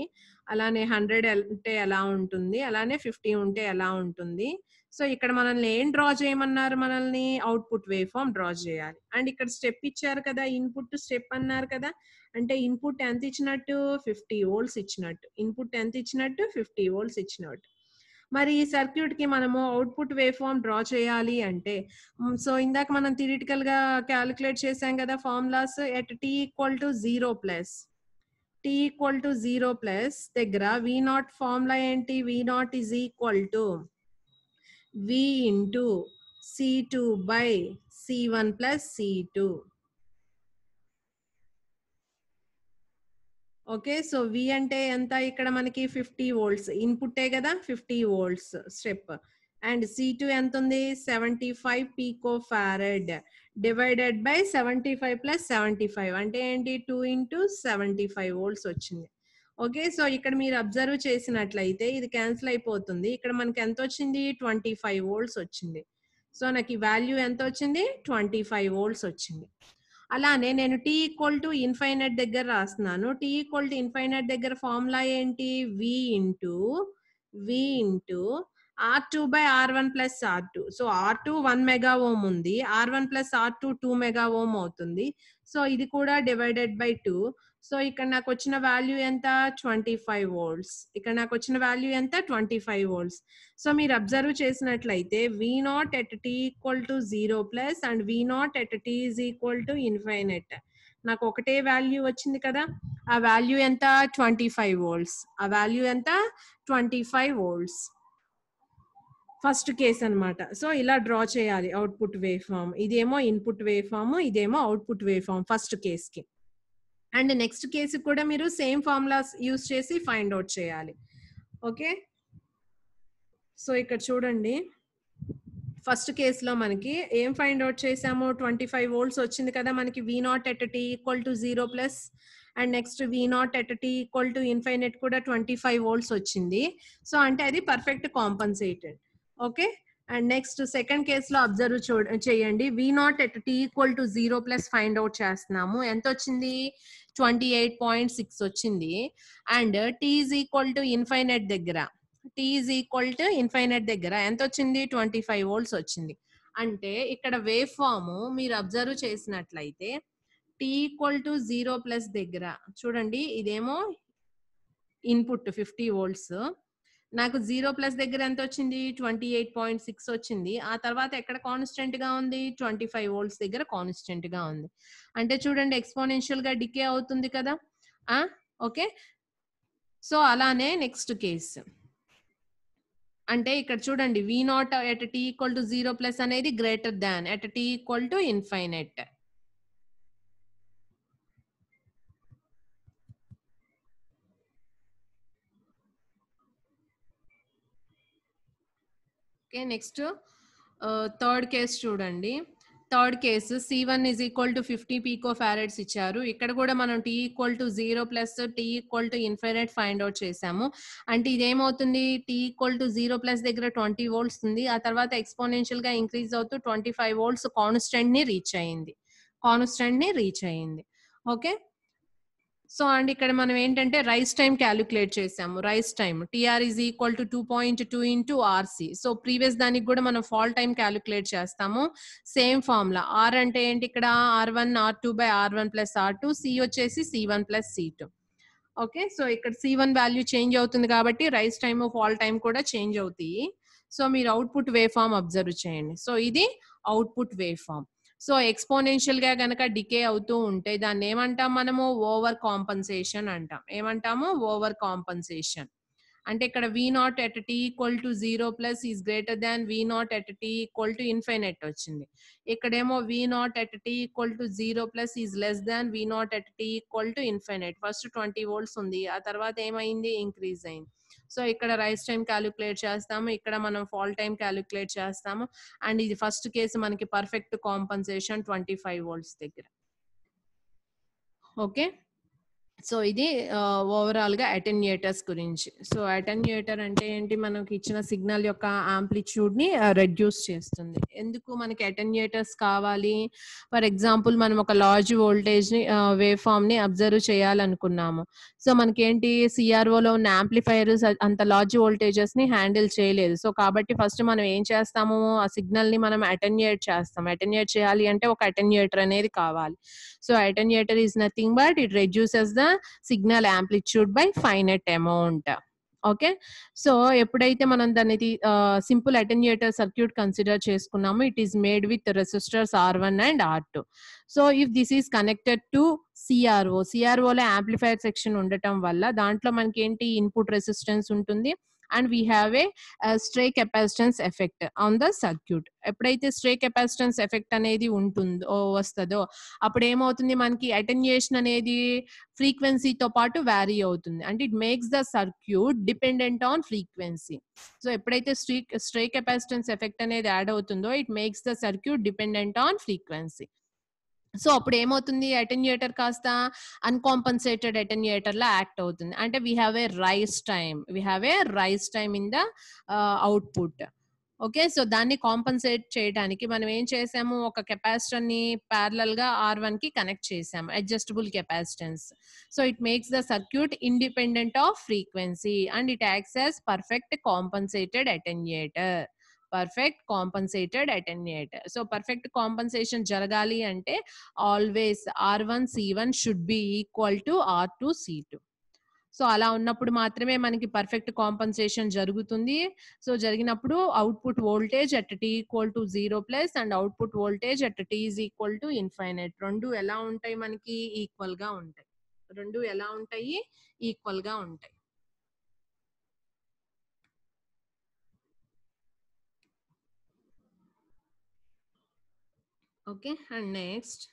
అలానే hundred ఉంటే ఎలా ఉంటుంది అలానే ఫిఫ్టీ ఉంటే ఎలా ఉంటుంది సో ఇక్కడ మనల్ని ఏం డ్రా చేయమన్నారు మనల్ని అవుట్పుట్ వే ఫామ్ డ్రా చేయాలి అండ్ ఇక్కడ స్టెప్ ఇచ్చారు కదా ఇన్పుట్ స్టెప్ అన్నారు కదా అంటే ఇన్పుట్ ఎంత ఇచ్చినట్టు ఫిఫ్టీ వోల్ట్స్ ఇచ్చినట్టు ఇన్పుట్ ఎంత ఇచ్చినట్టు ఫిఫ్టీ వోల్ట్స్ ఇచ్చినట్టు మరి ఈ సర్క్యూట్ కి మనము అవుట్పుట్ వే ఫామ్ డ్రా చేయాలి అంటే సో ఇందాక మనం థిరిటికల్ గా క్యాలిక్యులేట్ చేసాం కదా formulas at tea equal to zero plus T equal to zero plus దగ్గర వి నాట్ ఫార్ములా ఏంటి V naught is equal to V into C two by C one plus C two okay so V అంటే ఎంత ఇక్కడ మనకి fifty volts ఇన్పుటే కదా fifty volts step and C two ఎంత ఉంది seventy five pico farad divided by seventy five plus seventy five అంటే ఏంటి two into seventy five volts వచ్చింది ఓకే సో ఇక్కడ మీరు అబ్జర్వ్ చేసినట్లయితే ఇది క్యాన్సిల్ అయిపోతుంది ఇక్కడ మనకి ఎంత వచ్చింది ట్వంటీ ఫైవ్ వోల్ట్స్ వచ్చింది సో నాకు ఈ వాల్యూ ఎంత వచ్చింది ట్వంటీ ఫైవ్ వోల్ట్స్ వచ్చింది అలానే నేను టీ ఈక్వల్ టు ఇన్ఫైనట్ దగ్గర రాస్తున్నాను టీ ఈక్వల్ టు ఇన్ఫైనట్ దగ్గర ఫార్ములా ఏంటి V into V into R two by R one plus R two so R two one mega ohm ఉంది R one plus R two two mega ohm అవుతుంది so ఇది కూడా divided by two so ఇక్కడ నాకు వచ్చిన value ఎంత twenty five volts ఇక్కడ నాకు వచ్చిన వాల్యూ ఎంత ట్వంటీ ఫైవ్ వోల్ట్స్ సో మీరు అబ్జర్వ్ చేసినట్లయితే V naught at tea equal to zero plus and V naught at tea is equal to infinite నాకు ఒకటే వాల్యూ వచ్చింది కదా ఆ వాల్యూ ఎంత ట్వంటీ ఫైవ్ వోల్ట్స్ ఆ వాల్యూ ఎంత twenty five volts first case అనమాట సో ఇలా డ్రా చేయాలి అవుట్పుట్ వే ఫామ్ ఇదేమో ఇన్పుట్ వే ఫామ్ ఇదేమో అవుట్పుట్ వే ఫామ్ ఫస్ట్ కేస్కి అండ్ నెక్స్ట్ కేసు కూడా మీరు సేమ్ ఫార్ములాస్ యూస్ చేసి ఫైండ్ అవుట్ చేయాలి ఓకే సో ఇక్కడ చూడండి ఫస్ట్ కేసులో మనకి ఏం ఫైండ్ అవుట్ చేసాము ట్వంటీ ఫైవ్ వోల్ట్స్ వచ్చింది కదా మనకి V naught at tea equal to zero plus and next V naught at tea equal to infinite కూడా ట్వంటీ ఫైవ్ వోల్ట్స్ వచ్చింది సో అంటే అది perfect compensated okay and next second కేసులో observe చూ చేయండి V naught at tea equal to zero plus find out చేస్తున్నాము ఎంత వచ్చింది ట్వంటీ ఎయిట్ పాయింట్ సిక్స్ వచ్చింది and T equal to infinite దగ్గర టీఈ్ ఈక్వల్ టు ఇన్ఫైనట్ దగ్గర ఎంత వచ్చింది ట్వంటీ ఫైవ్ వోల్ట్స్ వచ్చింది అంటే ఇక్కడ వేవ్ ఫామ్ మీరు అబ్జర్వ్ చేసినట్లయితే T equal to zero plus దగ్గర చూడండి ఇదేమో ఇన్పుట్ ఫిఫ్టీ వోల్ట్స్ నాకు జీరో ప్లస్ దగ్గర ఎంత వచ్చింది ట్వంటీ ఎయిట్ పాయింట్ సిక్స్ వచ్చింది ఆ తర్వాత ఎక్కడ కాన్స్టెంట్ గా ఉంది ట్వంటీ ఫైవ్ వోల్ట్స్ దగ్గర కాన్స్టెంట్ గా ఉంది అంటే చూడండి ఎక్స్పోనెన్షియల్ గా డికే అవుతుంది కదా ఓకే సో అలానే నెక్స్ట్ కేసు అంటే ఇక్కడ చూడండి V naught at tea equal to zero plus అనేది greater than at tea equal to infinite okay next third case చూడండి third case C one is equal to fifty pico farads ఇచ్చారు ఇక్కడ కూడా మనం T equal to zero plus T equal to infinite find out చేసాము అంటే ఇదేమవుతుంది T equal to zero plus దగ్గర twenty volts ఉంది ఆ తర్వాత ఎక్స్పోనెన్షియల్ గా ఇంక్రీజ్ అవుతూ ట్వంటీ ఫైవ్ వోల్ట్స్ కాన్స్టెంట్ ని రీచ్ అయింది కాన్స్టెంట్ ని రీచ్ అయింది ఓకే సో అండ్ ఇక్కడ మనం ఏంటంటే రైస్ టైం క్యాలిక్యులేట్ చేసాము rise time TR is equal to two point two into RC so previous దానికి కూడా మనం ఫాల్ టైం క్యాలిక్యులేట్ చేస్తాము సేమ్ ఫార్ములా ఆర్ అంటే ఏంటి ఇక్కడ R one R two by R one plus R two C వచ్చేసి C one plus C two okay so ఇక్కడ C one value change అవుతుంది కాబట్టి రైస్ టైమ్ ఫాల్ టైం కూడా change అవుతాయి సో మీరు అవుట్పుట్ వే ఫామ్ అబ్జర్వ్ చేయండి so ఇది output waveform so exponential గా గనక డికే అవుతూ ఉంటే దాన్ని ఏమంటాం మనము ఓవర్ కాంపన్సేషన్ అంటాం ఏమంటాము ఓవర్ కాంపన్సేషన్ అంటే ఇక్కడ V naught at tea equal to zero plus is greater than V naught at tea equal to infinite వచ్చింది ఇక్కడేమో V naught at tea equal to zero plus is less than V naught at tea equal to infinite first twenty volts ఉంది ఆ తర్వాత ఏమైంది increase అయింది so ఇక్కడ rice time calculate చేస్తాము ఇక్కడ మనం ఫాల్ టైం క్యాలిక్యులేట్ చేస్తాము అండ్ ఇది ఫస్ట్ కేసు మనకి perfect compensation twenty five volts దగ్గర ఓకే సో ఇది ఓవరాల్గా అటెన్యేటర్స్ గురించి సో అటెన్యేటర్ అంటే ఏంటి మనకి ఇచ్చిన సిగ్నల్ యొక్క ని రెడ్యూస్ చేస్తుంది ఎందుకు మనకి అటెన్యేటర్స్ కావాలి ఫర్ ఎగ్జాంపుల్ మనం ఒక లార్జ్ వోల్టేజ్ని వేవ్ ఫామ్ని అబ్జర్వ్ చేయాలనుకున్నాము సో మనకి ఏంటి సిఆర్ఓలో ఉన్న యాంప్లిఫైర్ అంత లార్జ్ వోల్టేజెస్ని హ్యాండిల్ చేయలేదు సో కాబట్టి ఫస్ట్ మనం ఏం చేస్తాము ఆ సిగ్నల్ని మనం అటెన్యేట్ చేస్తాం అటెన్యేట్ చేయాలి అంటే ఒక అటెన్యేటర్ అనేది కావాలి so attenuator is nothing but it reduces the signal amplitude by finite amount okay so ఎప్పుడైతే మనం దాన్ని సింపుల్ అటెన్యూటర్ సర్క్యూట్ కన్సిడర్ చేసుకున్నామో it is made with resistors R one and R two so if this is connected to CRO సిఆర్ఓలో amplifier section ఉండటం వల్ల దాంట్లో మనకి ఏంటి ఇన్పుట్ రెసిస్టెన్స్ ఉంటుంది and we have a, a stray capacitance effect on the circuit ఎప్పుడైతే stray capacitance effect అనేది ఉంటుందో వస్తుందో అప్పుడు ఏమవుతుంది మనకి అటెన్యేషన్ అనేది ఫ్రీక్వెన్సీతో పాటు వ్యారీ అవుతుంది అంటే it makes the circuit dependent on frequency so ఎప్పుడైతే స్ట్రీ స్ట్రే కెపాసిటెన్స్ ఎఫెక్ట్ అనేది యాడ్ అవుతుందో it makes the circuit dependent on frequency so అప్పుడు ఏమవుతుంది అటెన్యుయేటర్ కాస్త అన్కాంపన్సేటెడ్ అటెన్యుయేటర్ లా యాక్ట్ అవుతుంది అంటే we have a rise time we have a rise time in the output okay so దాన్ని compensate చేయడానికి మనం ఏం చేసాము ఒక కెపాసిటర్ ని ప్యారలల్ గా ఆర్ వన్ కి కనెక్ట్ చేసాము adjustable capacitance so it makes the circuit independent of frequency and it acts perfect compensated attenuator perfect compensated attenuator so perfect compensation జరగాలి అంటే always R one C one should be equal to R two C two so అలా ఉన్నప్పుడు మాత్రమే మనకి perfect compensation జరుగుతుంది so జరిగినప్పుడు output voltage at tea equal to zero plus and output voltage at tea is equal to infinite రెండు ఎలా ఉంటాయి మనకి ఈక్వల్ గా ఉంటాయి రెండు ఎలా ఉంటాయి ఈక్వల్ గా ఉంటాయి Okay, and next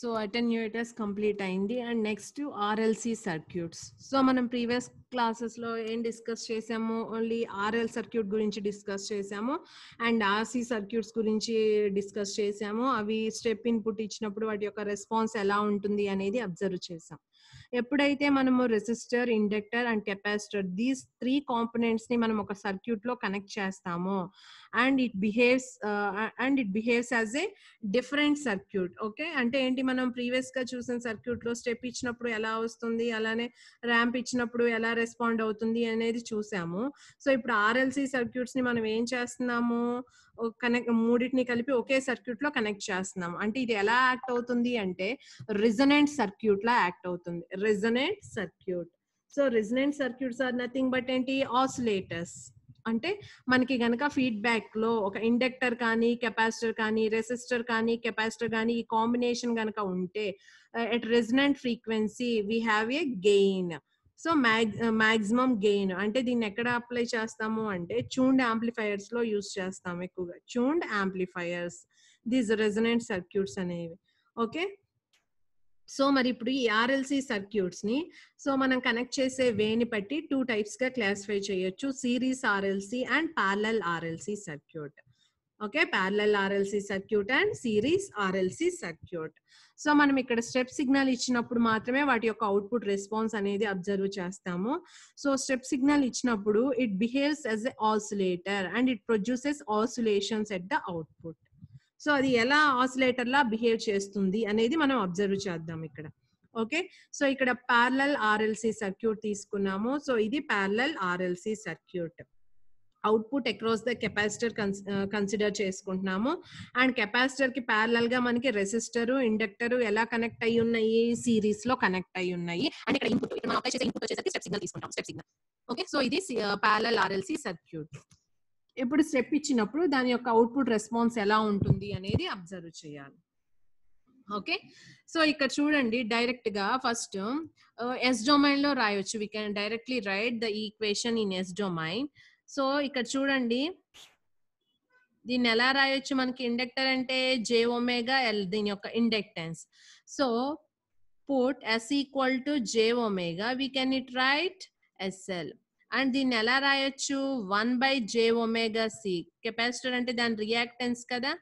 so attenuators complete అయింది and next RLC circuits so మనం ప్రీవియస్ క్లాసెస్ లో ఏం డిస్కస్ చేసాము ఓన్లీ ఆర్ఎల్ సర్క్యూట్ గురించి డిస్కస్ చేసాము అండ్ ఆర్సీ సర్క్యూట్స్ గురించి డిస్కస్ చేసాము అవి స్టెప్ ఇన్పుట్ ఇచ్చినప్పుడు వాటి యొక్క రెస్పాన్స్ ఎలా ఉంటుంది అనేది అబ్జర్వ్ చేసాం ఎప్పుడైతే మనము resistor inductor and capacitor these three components ని మనం ఒక సర్క్యూట్ లో కనెక్ట్ చేస్తామో and it behaves and it behaves as a different circuit okay అంటే ఏంటి మనం ప్రీవియస్ గా చూసిన సర్క్యూట్ లో స్టెప్ ఇచ్చినప్పుడు ఎలా వస్తుంది అలానే ర్యాంప్ ఇచ్చినప్పుడు ఎలా రెస్పాండ్ అవుతుంది అనేది చూసాము సో ఇప్పుడు ఆర్ఎల్సి ని మనం ఏం చేస్తున్నాము కనెక్ట్ మూడింటిని కలిపి ఒకే సర్క్యూట్ లో కనెక్ట్ చేస్తున్నాం అంటే ఇది ఎలా యాక్ట్ అవుతుంది అంటే రిజనెంట్ సర్క్యూట్ లా యాక్ట్ అవుతుంది resonant circuit so resonant circuits are nothing but ఏంటి ఆసిలేటర్స్ అంటే మనకి గనక ఫీడ్బ్యాక్ లో ఒక ఇండక్టర్ కానీ కెపాసిటర్ కానీ రెసిస్టర్ కానీ కెపాసిటర్ కానీ ఈ కాంబినేషన్ గనక ఉంటే at resonant frequency we have a gain so maximum gain అంటే దీన్ని ఎక్కడ అప్లై చేస్తాము అంటే చూండ్ యాంప్లిఫైయర్స్ లో యూస్ చేస్తాము ఎక్కువగా tuned amplifiers these resonant circuits అనేవి ఓకే సో మరి ఇప్పుడు ఈ ఆర్ఎల్సి సర్క్యూట్స్ ని సో మనం కనెక్ట్ చేసే వేని బట్టి టూ టైప్స్ గా క్లాసిఫై చేయొచ్చు series RLC and parallel RLC circuit okay parallel RLC circuit and series RLC circuit so మనం ఇక్కడ స్టెప్ సిగ్నల్ ఇచ్చినప్పుడు మాత్రమే వాటి యొక్క అవుట్పుట్ రెస్పాన్స్ అనేది అబ్జర్వ్ చేస్తాము సో స్టెప్ సిగ్నల్ ఇచ్చినప్పుడు it behaves as a oscillator and it produces ఆసులేషన్స్ at the output so అది ఎలా లా బిహేవ్ చేస్తుంది అనేది మనం అబ్జర్వ్ చేద్దాం ఇక్కడ ఓకే సో ఇక్కడ ప్యారలల్ ఆర్ఎల్సి సర్క్యూట్ తీసుకున్నాము సో ఇది parallel RLC circuit output across the capacitor consider చేసుకుంటున్నాము అండ్ కెపాసిటర్ కి ప్యారలల్ గా మనకి రెసిస్టర్ ఇండక్టర్ ఎలా కనెక్ట్ అయి ఉన్నాయి సిరీస్ లో కనెక్ట్ అయి ఉన్నాయి అండ్ ఇక్కడ ఇన్పుట్ ఇన్పుట్ వచ్చేసరికి స్టెప్ సిగ్నల్ తీసుకుంటాం స్టెప్ సిగ్నల్ ఓకే సో ఇది ప్యారలల్ ఆర్ఎల్సి సర్క్యూట్ ఇప్పుడు స్టెప్ ఇచ్చినప్పుడు దాని యొక్క అవుట్పుట్ రెస్పాన్స్ ఎలా ఉంటుంది అనేది అబ్జర్వ్ చేయాలి ఓకే సో ఇక్కడ చూడండి డైరెక్ట్ గా ఫస్ట్ ఎస్ డొమైన్ లో రాయొచ్చు we can directly write the equation in S domain so ఇక్కడ చూడండి దీన్ని ఎలా రాయొచ్చు మనకి ఇండక్టర్ అంటే జే ఒమేగా ఎల్ దీని యొక్క inductance so put S equal to J omega we can it write SL and దీన్ని ఎలా రాయొచ్చు one by J omega C capacitor అంటే దాని రియాక్టెన్స్ కదా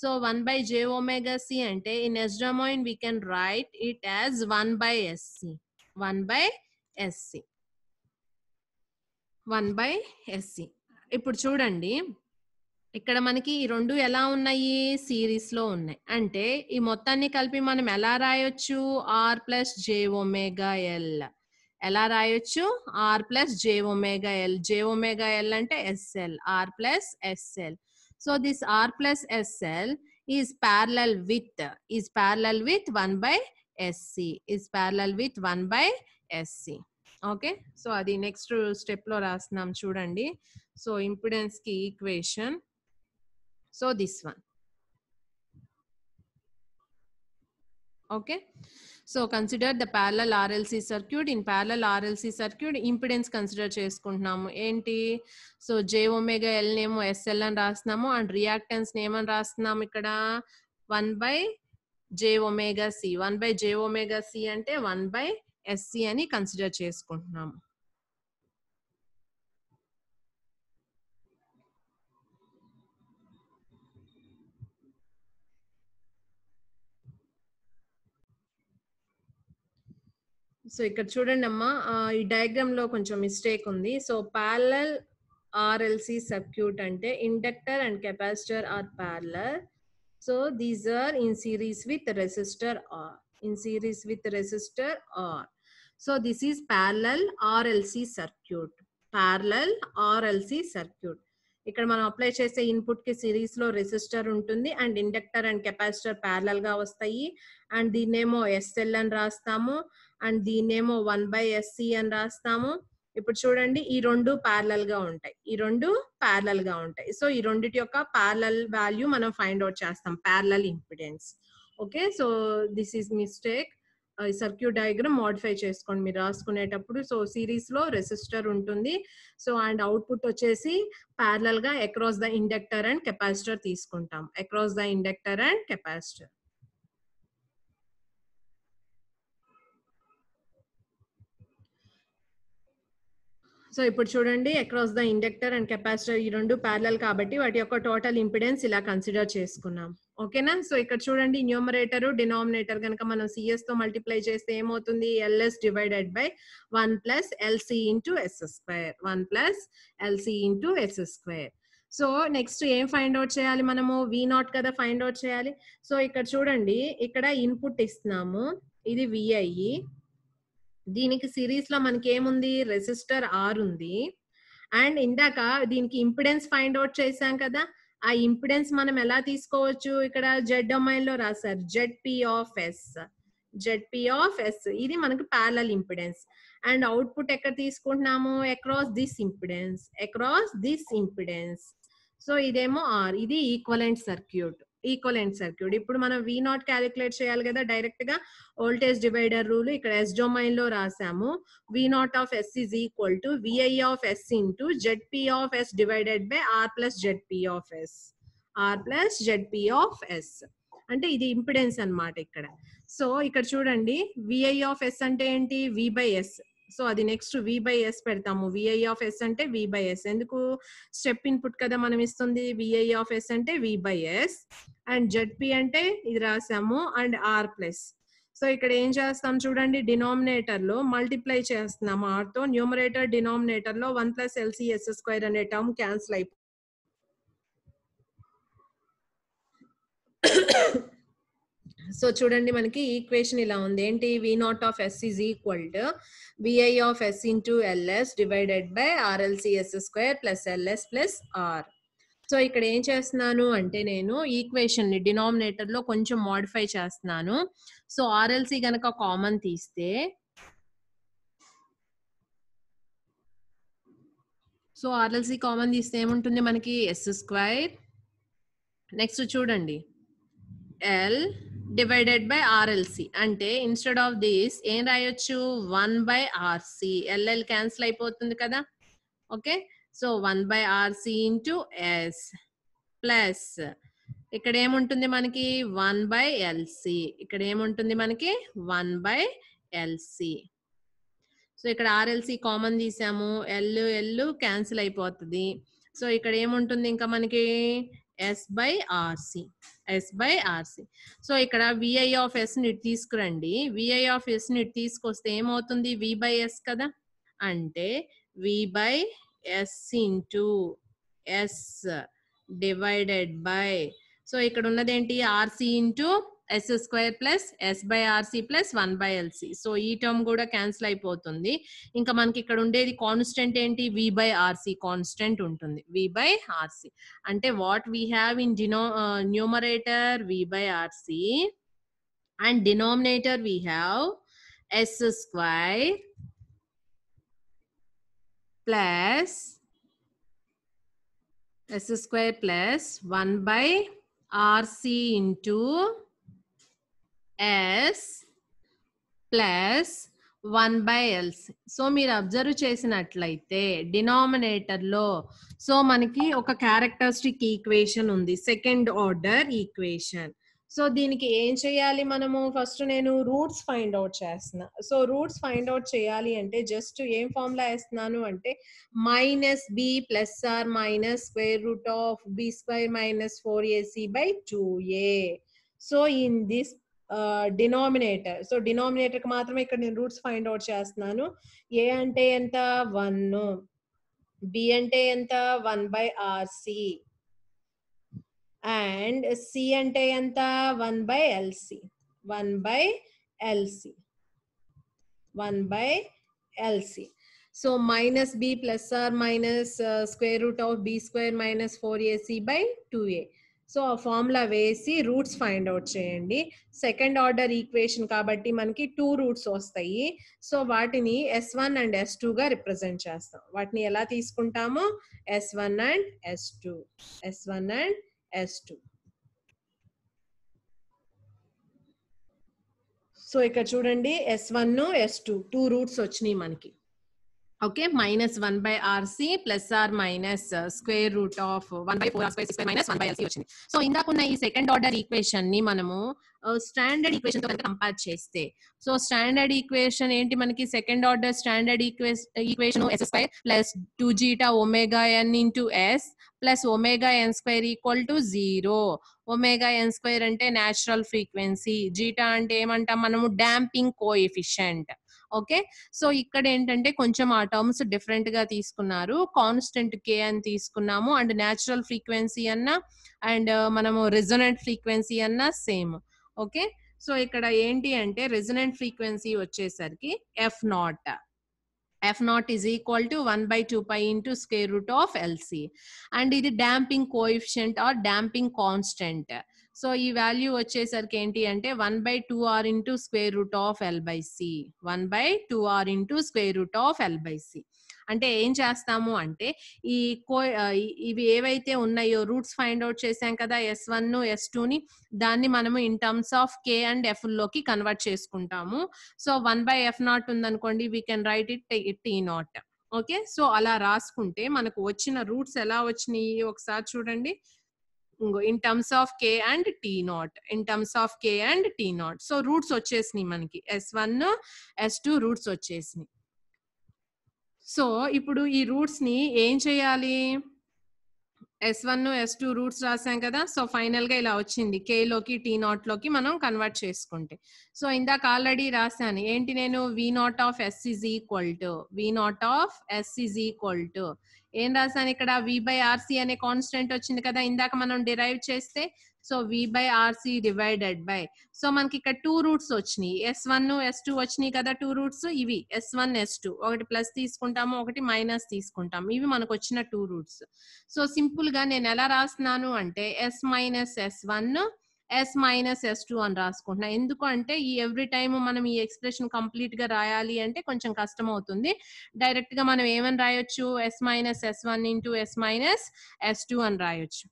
so one by J omega C అంటే in S domain we can write it as one by SC one by SC one by SC ఇప్పుడు చూడండి ఇక్కడ మనకి ఈ రెండు ఎలా ఉన్నాయి సిరీస్లో ఉన్నాయి అంటే ఈ మొత్తాన్ని కలిపి మనం ఎలా రాయొచ్చు R plus J omega L ఎలా రాయొచ్చు R plus J omega L J omega L అంటే SL R plus SL so this R plus SL is parallel with is parallel with one by SC is parallel with one by SC okay so అది next step లో రాస్తున్నాం చూడండి so కి equation so this one okay so consider the parallel RLC circuit in parallel RLC circuit impedance consider చేసుకుంటున్నాము ఏంటి so J omega L name SL అని రాస్తున్నాము and reactance name అని రాస్తున్నాము ఇక్కడ one by J omega C one by J omega C అంటే one by SC అని consider చేసుకుంటున్నాము సో ఇక్కడ చూడండి అమ్మా ఈ డయాగ్రామ్ లో కొంచెం మిస్టేక్ ఉంది సో ప్యారల్ ఆర్ఎల్సి సర్క్యూట్ అంటే inductor and capacitor are parallel so these are in series with resistor R in series with resistor R so this is parallel RLC circuit parallel RLC circuit ఇక్కడ మనం apply చేసే input కి series లో resistor ఉంటుంది and inductor and capacitor parallel గా వస్తాయి and దీన్నేమో SL అని రాస్తాము అండ్ దీన్నేమో వన్ బై ఎస్సీ అని రాస్తాము ఇప్పుడు చూడండి ఈ రెండు ప్యారలల్ గా ఉంటాయి ఈ రెండు ప్యారలల్ గా ఉంటాయి సో ఈ రెండిటి యొక్క ప్యారలల్ వాల్యూ మనం ఫైండ్ అవుట్ చేస్తాం parallel impedance okay so this is mistake circuit diagram modify చేసుకోండి మీరు రాసుకునేటప్పుడు సో సిరీస్ లో రెసిస్టర్ ఉంటుంది సో అండ్ అవుట్పుట్ వచ్చేసి ప్యారలల్ గా across the inductor and capacitor తీసుకుంటాం across the inductor and capacitor so ఇప్పుడు చూడండి across the inductor and capacitor ఈ రెండు ప్యారల్ కాబట్టి వాటి యొక్క టోటల్ ఇంపిడెన్స్ ఇలా కన్సిడర్ చేసుకున్నాం ఓకేనా సో ఇక్కడ చూడండి న్యూమరేటర్ డినామినేటర్ కనుక మనం సిఎస్ తో మల్టిప్లై చేస్తే ఏమవుతుంది LS divided by one plus LC into S square one plus LC into S square so next ఏం ఫైండ్ అవుట్ చేయాలి మనము వి నాట్ కదా ఫైండ్ అవుట్ చేయాలి సో ఇక్కడ చూడండి ఇక్కడ ఇన్పుట్ ఇస్తున్నాము ఇది విఐ దీనికి సిరీస్ లో మనకి ఏముంది రెసిస్టర్ ఆర్ ఉంది అండ్ ఇందాక దీనికి ఇంపిడెన్స్ ఫైండ్ అవుట్ చేశాం కదా ఆ ఇంపిడెన్స్ మనం ఎలా తీసుకోవచ్చు ఇక్కడ జెడ్ డొమైన్ లో రాశారు Z P of S Z P of S ఇది మనకు ప్యారల్ ఇంపిడెన్స్ అండ్ అవుట్పుట్ ఎక్కడ తీసుకుంటున్నాము across this impedance across this impedance so ఇదేమో ఆర్ ఇది ఈక్వలెంట్ సర్క్యూట్ ఈక్వలెంట్ సర్క్యూట్ ఇప్పుడు మనం వి నాట్ క్యాలిక్యులేట్ చేయాలి కదా డైరెక్ట్ గా వోల్టేజ్ డివైడర్ రూల్ ఇక్కడ ఎస్ డొమైన్ లో రాసాము V naught of S is equal to VI of yes into Z P of S divided by R plus Z P of S R plus Z P of yes అంటే ఇది impedance అనమాట ఇక్కడ so ఇక్కడ చూడండి VI of yes అంటే ఏంటి వి by S so అది next V by S పెడతాము విఐ ఆఫ్ ఎస్ అంటే వి బై ఎస్ ఎందుకు స్టెప్ ఇన్పుట్ కదా మనం ఇస్తుంది విఐ ఆఫ్ ఎస్ అంటే V by S and ZP అంటే ఇది రాసాము అండ్ ఆర్ ప్లస్ సో ఇక్కడ ఏం చేస్తాం చూడండి డినామినేటర్ లో మల్టిప్లై ఆర్ ఆర్తో న్యూమరేటర్ డినామినేటర్ లో వన్ ప్లస్ ఎస్ స్క్వేర్ అనే టర్మ్ క్యాన్సిల్ అయిపోతుంది సో చూడండి మనకి ఈక్వేషన్ ఇలా ఉంది ఏంటి V naught of S is equal to VI of yes into LS divided by RLCS square plus LS plus R so ఇక్కడ ఏం చేస్తున్నాను అంటే నేను డినామినేటర్ డినామినేటర్లో కొంచెం మోడిఫై చేస్తున్నాను సో ఆర్ఎల్సి గనక కామన్ తీస్తే సో ఆర్ఎల్సి కామన్ తీస్తే ఏముంటుంది మనకి ఎస్ స్క్వైర్ నెక్స్ట్ చూడండి ఎల్ డివైడెడ్ బై ఆర్ఎల్సి అంటే ఇన్స్టెడ్ ఆఫ్ దిస్ ఏం రాయొచ్చు one by RC LL cancel అయిపోతుంది కదా okay so one by RC into S plus ఇక్కడ ఏముంటుంది మనకి వన్ బై ఎల్సి ఇక్కడ ఏముంటుంది మనకి వన్ బై ఎల్సి సో ఇక్కడ ఆర్ఎల్సి కామన్ తీసాము ఎల్ ఎల్ క్యాన్సిల్ అయిపోతుంది సో ఇక్కడ ఏముంటుంది ఇంకా మనకి S by RC S by RC so ఇక్కడ విఐ ఆఫ్ ఎస్ ని తీసుకురండి విఐ ఆఫ్ ఎస్ ని తీసుకొస్తే ఏమవుతుంది వి బై ఎస్ కదా అంటే V by S into S divided by so ఇక్కడ ఉన్నదేంటి RC into S square plus S by RC plus one by LC so ఈ టర్మ్ కూడా క్యాన్సిల్ అయిపోతుంది ఇంకా మనకి ఇక్కడ ఉండేది కాన్స్టెంట్ ఏంటి వి బై ఆర్సి కాన్స్టెంట్ ఉంటుంది వి బై ఆర్సి అంటే what we have in deno numerator V by RC and denominator we have S square plus S square plus one by RC into S plus one by LC so మీరు observe చేసినట్లయితే డినామినేటర్లో so మనకి ఒక characteristic equation ఉంది second order equation so దీనికి ఏం చేయాలి మనము ఫస్ట్ నేను రూట్స్ ఫైండ్ అవుట్ చేస్తున్నా సో రూట్స్ ఫైండ్ అవుట్ చేయాలి అంటే జస్ట్ ఏం ఫార్ములా వేస్తున్నాను అంటే minus B plus or minus square root of B square minus four AC by two A so in this denominator so కి మాత్రమే ఇక్కడ నేను రూట్స్ ఫైండ్ అవుట్ చేస్తున్నాను ఏ అంటే ఎంత వన్ బి అంటే ఎంత one by RC and C అంటే ఎంత one by LC one by LC one by LC so minus B plus or minus square root of B square minus four AC by two A so ఆ formula వేసి roots find out చేయండి second order equation కాబట్టి మనకి two roots వస్తాయి so వాటిని S one and S టూగా represent చేస్తాం వాటిని ఎలా తీసుకుంటామో S one and S two yes one and S two so ఇక్కడ చూడండి S one yes two two roots వచ్చినాయి మనకి okay minus one by R C plus or minus square root of one by 4 square square minus one by 1 వచ్చింది so ఇందాకున్న ఈ second order equation ని మనము standard equation తో కనుక compare చేస్తే so standard equation ఏంటి మనకి second order standard equation S square plus two zeta omega N into S plus omega N square equal to zero omega N square అంటే natural frequency zeta అంటే ఏమంటాం మనము damping coefficient okay so ఇక్కడ ఏంటంటే కొంచెం ఆ టర్మ్స్ డిఫరెంట్ గా తీసుకున్నారు కాన్స్టెంట్ కే అని తీసుకున్నాము అండ్ న్యాచురల్ ఫ్రీక్వెన్సీ అన్న అండ్ మనము రెజనెంట్ ఫ్రీక్వెన్సీ అన్న సేమ్ ఓకే సో ఇక్కడ ఏంటి అంటే రెజనెంట్ ఫ్రీక్వెన్సీ వచ్చేసరికి F naught F naught is equal to one by two pi into square root of LC and ఇది damping coefficient or damping constant so ఈ value వచ్చేసరికి ఏంటి అంటే one by two R into square root of L by C one by two R into square root of L by C అంటే ఏం చేస్తాము అంటే ఈ కో ఇవి ఏవైతే ఉన్నాయో రూట్స్ ఫైండ్ అవుట్ చేసాం కదా ఎస్ వన్ ఎస్ టూని దాన్ని మనము in terms of K and F లోకి కన్వర్ట్ చేసుకుంటాము so one by F naught ఉందనుకోండి we can write it it E naught okay so అలా రాసుకుంటే మనకు వచ్చిన రూట్స్ ఎలా వచ్చినాయి ఒకసారి చూడండి ఇంకో in terms of K and T naught in terms of K and T naught so roots వచ్చేసినాయి మనకి yes one yes two roots వచ్చేసినాయి సో ఇప్పుడు ఈ రూట్స్ ని ఏం చేయాలి S one yes two roots రాసాం కదా సో ఫైనల్ గా ఇలా వచ్చింది కే లోకి టీ నాట్ లోకి మనం కన్వర్ట్ చేసుకుంటే సో ఇందాక ఆల్రెడీ రాశాను ఏంటి నేను V naught of S is equal to V naught of S is equal to ఏం రాశాను ఇక్కడ వి బై ఆర్సీ అనే కాన్స్టెంట్ వచ్చింది కదా ఇందాక మనం డిరైవ్ చేస్తే so V by RC divided by so మనకి ఇక్కడ టూ రూట్స్ వచ్చినాయి ఎస్ వన్ ఎస్ టూ వచ్చినాయి కదా టూ రూట్స్ ఇవి ఎస్ వన్ ఎస్ టూ ఒకటి ప్లస్ తీసుకుంటాము ఒకటి మైనస్ తీసుకుంటాము ఇవి మనకు వచ్చిన టూ రూట్స్ సో సింపుల్ గా నేను ఎలా రాస్తున్నాను అంటే S minus S one S minus S two అని రాసుకుంటున్నా ఎందుకు అంటే ఈ ఎవ్రీ టైమ్ మనం ఈ ఎక్స్ప్రెషన్ కంప్లీట్ గా రాయాలి అంటే కొంచెం కష్టం అవుతుంది డైరెక్ట్ గా మనం ఏమని రాయొచ్చు S minus S one into S minus S two అని రాయొచ్చు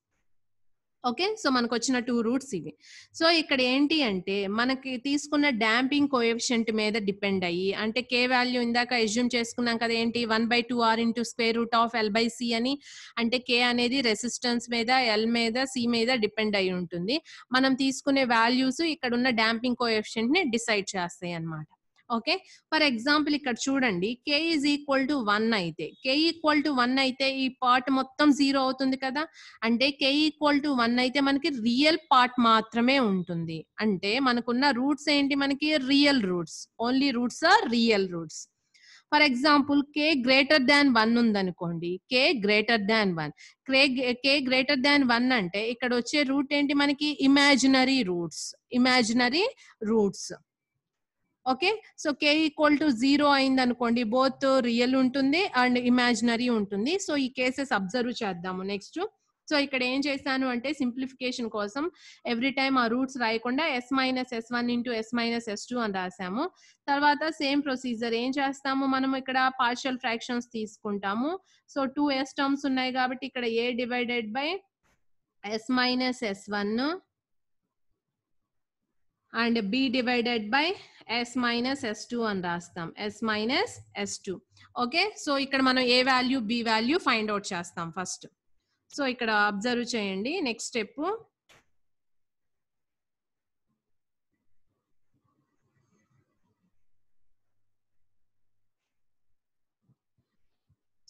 ఓకే సో మనకు వచ్చిన టూ రూట్స్ ఇవి సో ఇక్కడ ఏంటి అంటే మనకి తీసుకున్న డాంపింగ్ కోఎఫిషియంట్ మీద డిపెండ్ అయ్యి అంటే కే వాల్యూ ఇందాక ఎజ్యూమ్ చేసుకున్నాం కదా ఏంటి one by two R into square root of L by C అని అంటే కే అనేది రెసిస్టెన్స్ మీద ఎల్ మీద సి మీద డిపెండ్ అయి ఉంటుంది మనం తీసుకునే వాల్యూస్ ఇక్కడ ఉన్న డాంపింగ్ కోఎఫిషియంట్ ని డిసైడ్ చేస్తాయి అనమాట ఓకే ఫర్ ఎగ్జాంపుల్ ఇక్కడ చూడండి K is equal to one అయితే కే ఈక్వల్ టు వన్ అయితే ఈ పార్ట్ మొత్తం జీరో అవుతుంది కదా అంటే కే ఈక్వల్ టు వన్ అయితే మనకి రియల్ పార్ట్ మాత్రమే ఉంటుంది అంటే మనకున్న రూట్స్ ఏంటి మనకి real roots only roots are real roots for example K greater than one ఉందనుకోండి కే గ్రేటర్ దాన్ వన్ క్రే కే గ్రేటర్ దాన్ వన్ అంటే ఇక్కడ వచ్చే రూట్ ఏంటి మనకి imaginary roots imaginary roots okay so K equal to zero అయింది అనుకోండి both real ఉంటుంది అండ్ ఇమాజినరీ ఉంటుంది సో ఈ కేసెస్ అబ్జర్వ్ చేద్దాము నెక్స్ట్ సో ఇక్కడ ఏం చేశాను అంటే సింప్లిఫికేషన్ కోసం ఎవ్రీ టైం ఆ రూట్స్ రాయకుండా yes minus S one into S minus S two అని రాసాము తర్వాత సేమ్ ప్రొసీజర్ ఏం చేస్తాము మనం ఇక్కడ పార్షియల్ ఫ్రాక్షన్స్ తీసుకుంటాము సో టూ ఎస్ టర్మ్స్ ఉన్నాయి కాబట్టి ఇక్కడ A divided by S minus S one and B divided by S minus S two అని రాస్తాం S minus S two okay so ఇక్కడ మనం A value B value find out చేస్తాం first so ఇక్కడ observe చేయండి next step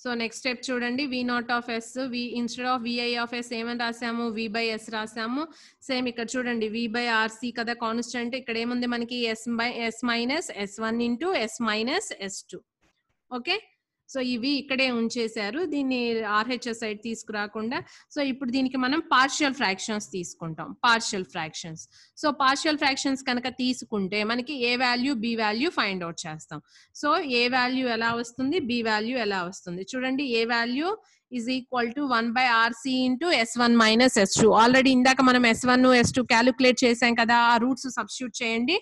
so next step చూడండి V naught of S V instead of VI of S ఏమని రాసాము వి బై ఎస్ రాసాము same ఇక్కడ చూడండి వి బై ఆర్సి కదా కాన్స్టెంట్ ఇక్కడ ఏముంది మనకి S by S minus S one into S minus S two okay so ఇవి ఇక్కడే ఉంచేశారు దీన్ని ఆర్హెచ్ఎస్ సైడ్ తీసుకురాకుండా సో ఇప్పుడు దీనికి మనం పార్షియల్ ఫ్రాక్షన్స్ తీసుకుంటాం partial fractions so partial fractions కనుక తీసుకుంటే మనకి A value B value find out చేస్తాం సో ఏ వాల్యూ ఎలా వస్తుంది బి వాల్యూ ఎలా వస్తుంది చూడండి A value is equal to one by RC into S one minus S two already ఇందాక మనం S one yes two calculate చేసాం కదా ఆ రూట్స్ సబ్స్టిట్యూట్ చేయండి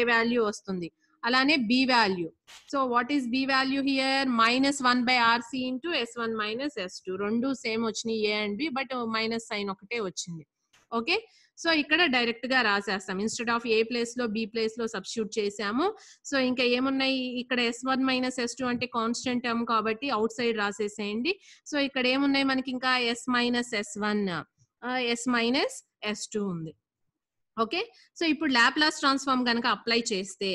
ఏ వాల్యూ వస్తుంది అలానే B value so what is B value here minus one by RC into S one minus S two రెండు same వచ్చినాయి A and B but minus sign ఒకటే వచ్చింది ఓకే సో ఇక్కడ డైరెక్ట్ గా రాసేస్తాం ఇన్స్టెడ్ ఆఫ్ ఏ ప్లేస్ లో B place లో substitute చేసాము సో ఇంకా ఏమున్నాయి ఇక్కడ S one minus S two అంటే కాన్స్టెంట్ టర్మ్ కాబట్టి అవుట్ సైడ్ రాసేసేయండి సో ఇక్కడ ఏమున్నాయి మనకి ఇంకా yes minus S one S minus S two ఉంది ఓకే సో ఇప్పుడు లాప్లాస్ ట్రాన్స్ఫార్మ్ కనుక అప్లై చేస్తే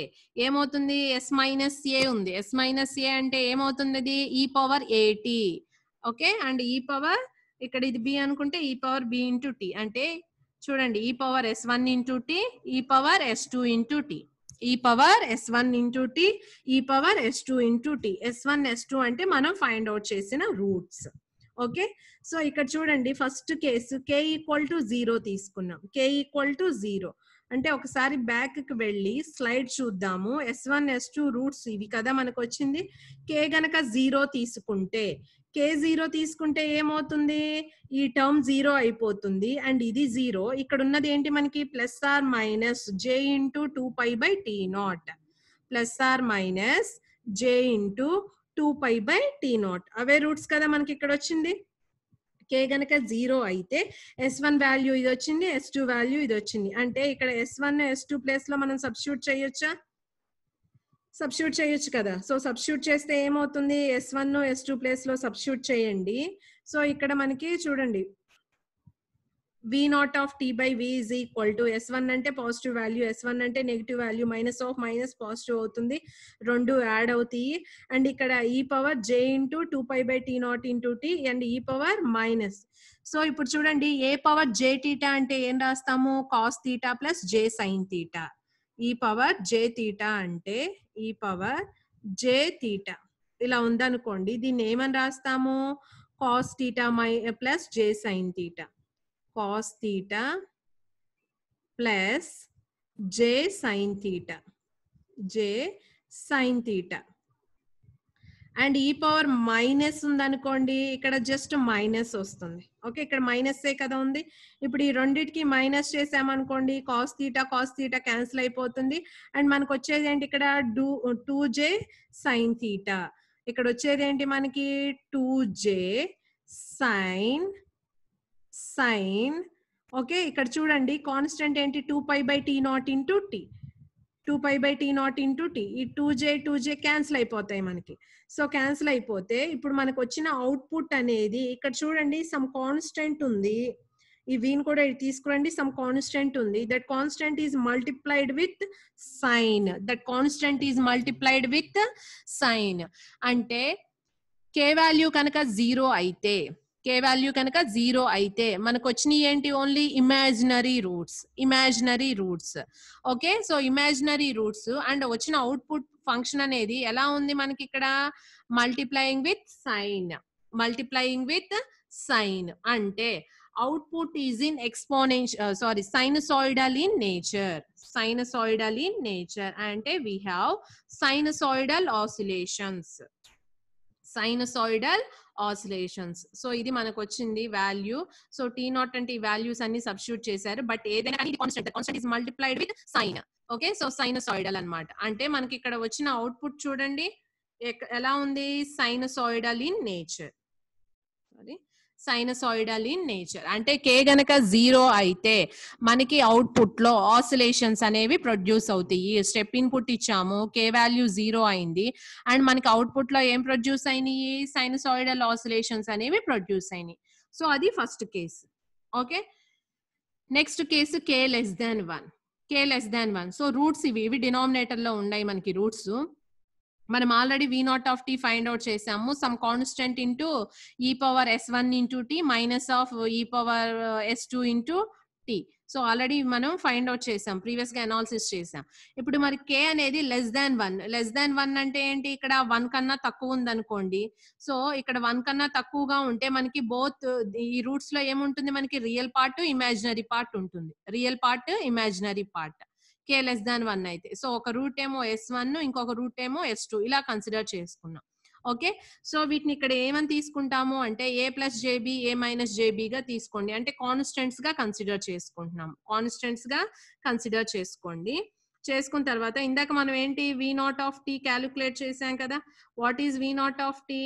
ఏమవుతుంది ఎస్ మైనస్ ఏ ఉంది ఎస్ మైనస్ ఏ అంటే ఏమవుతుంది అది e power AT okay and e e power ఇక్కడ ఇది బి అనుకుంటే ఈ పవర్ బి ఇంటూ టి అంటే చూడండి e power S one into T e power S two into T e power S one into T e power S two into T S one yes two అంటే మనం find out చేసిన roots okay so ఇక్కడ చూడండి first case K equal to zero తీసుకున్నాం K equal to zero అంటే ఒకసారి back కి వెళ్ళి స్లైడ్ చూద్దాము S one yes two roots ఇవి కదా మనకు వచ్చింది కే గనక జీరో తీసుకుంటే కే జీరో తీసుకుంటే ఏమవుతుంది ఈ టర్మ్ జీరో అయిపోతుంది అండ్ ఇది జీరో ఇక్కడ ఉన్నది ఏంటి మనకి plus or minus J into two pi by tea naught plus or minus J into two pi by tea naught అవే రూట్స్ కదా మనకి ఇక్కడ వచ్చింది కే గనక జీరో అయితే ఎస్ వన్ వాల్యూ ఇది వచ్చింది ఎస్ టూ వాల్యూ ఇది వచ్చింది అంటే ఇక్కడ S one yes two place లో మనం సబ్స్ట్యూట్ చేయొచ్చా సబ్స్ట్యూట్ చేయొచ్చు కదా సో సబ్స్ట్యూట్ చేస్తే ఏమవుతుంది S one yes two place లో సబ్స్ట్యూట్ చేయండి సో ఇక్కడ మనకి చూడండి V naught of T by V is equal to S one అంటే పాజిటివ్ వాల్యూ ఎస్ వన్ అంటే negative value minus of minus positive అవుతుంది రెండు యాడ్ అవుతాయి అండ్ ఇక్కడ e power J into two pi by tea naught into T and e power minus so ఇప్పుడు చూడండి e power J theta అంటే ఏం రాస్తాము cos theta plus J sine theta e power J theta అంటే e power J theta ఇలా ఉందనుకోండి దీన్ని ఏమని రాస్తాము కాస్ థీటా మై plus J sine theta cos theta plus j sin theta j sin theta and e power minus ఉందనుకోండి ఇక్కడ just minus వస్తుంది ఓకే ఇక్కడ మైనస్సే కదా ఉంది ఇప్పుడు ఈ రెండింటికి మైనస్ చేసామనుకోండి cos theta cos theta cancel అయిపోతుంది అండ్ మనకు వచ్చేది ఏంటి ఇక్కడ డూ టూ జే సైన్ తీటా ఇక్కడ వచ్చేది ఏంటి మనకి two J sine sine okay ఇక్కడ చూడండి కాన్స్టెంట్ ఏంటి two pi by tea naught into T two pi by tea naught into T ఈ two J two J cancel అయిపోతాయి మనకి సో క్యాన్సిల్ అయిపోతే ఇప్పుడు మనకు వచ్చిన అవుట్పుట్ అనేది ఇక్కడ చూడండి సమ్ కాన్స్టెంట్ ఉంది ఈ వీన్ కూడా తీసుకురండి సమ్ కాన్స్టెంట్ ఉంది that constant is multiplied with sine that constant is multiplied with sine అంటే కే వాల్యూ కనుక జీరో అయితే కే వాల్యూ కనుక జీరో అయితే మనకు వచ్చినాయి ఏంటి only imaginary roots imaginary roots okay so imaginary roots and వచ్చిన అవుట్పుట్ ఫంక్షన్ అనేది ఎలా ఉంది మనకి ఇక్కడ multiplying with sine multiplying with sine అంటే output is in exponential sorry sinusoidal in nature sinusoidal in nature అంటే we have sinusoidal oscillations sinusoidal oscillations so ఇది మనకు వచ్చింది వాల్యూ సో టీ నాట్ అంటే ఈ వాల్యూస్ అన్ని సబ్స్టిట్యూట్ చేశారు బట్ ఏదైనా multiplied with sine okay so sinusoidal అనమాట అంటే మనకి ఇక్కడ వచ్చిన అవుట్పుట్ చూడండి ఎలా ఉంది sinusoidal in nature sinusoidal in nature అంటే కే గనక జీరో అయితే మనకి అవుట్పుట్ లో ఆసిలేషన్స్ అనేవి ప్రొడ్యూస్ అవుతాయి స్టెప్ ఇన్పుట్ ఇచ్చాము కే వాల్యూ జీరో అయింది అండ్ మనకి అవుట్పుట్ లో ఏం ప్రొడ్యూస్ అయినాయి సైనసాయిడల్ ఆసిలేషన్స్ అనేవి ప్రొడ్యూస్ అయినాయి సో అది first case okay next case K less than one K less than one so roots ఇవి ఇవి డినామినేటర్ లో ఉన్నాయి మనకి రూట్స్ మనం already V naught of T find out చేసాము some constant into e power S one into T minus of e power S two into T so already మనం find out చేసాం previous గా analysis చేసాం ఇప్పుడు మరి K అనేది less than one less than one అంటే ఏంటి ఇక్కడ వన్ కన్నా తక్కువ ఉందనుకోండి సో ఇక్కడ వన్ కన్నా తక్కువగా ఉంటే మనకి బోత్ ఈ రూట్స్ లో ఏముంటుంది మనకి రియల్ పార్ట్ ఇమాజినరీ పార్ట్ ఉంటుంది real part imaginary part K less than one అయితే సో ఒక రూట్ ఏమో ఎస్ వన్ ఇంకొక రూట్ ఏమో ఎస్ టూ ఇలా కన్సిడర్ చేసుకున్నాం ఓకే సో వీటిని ఇక్కడ ఏమని తీసుకుంటాము అంటే A plus JB A minus జేబీగా తీసుకోండి అంటే కాన్స్టెంట్స్ గా కన్సిడర్ చేసుకుంటున్నాం కాన్స్టెంట్స్ గా కన్సిడర్ చేసుకోండి చేసుకున్న తర్వాత ఇందాక మనం ఏంటి V naught of T calculate చేసాం కదా what is V naught of T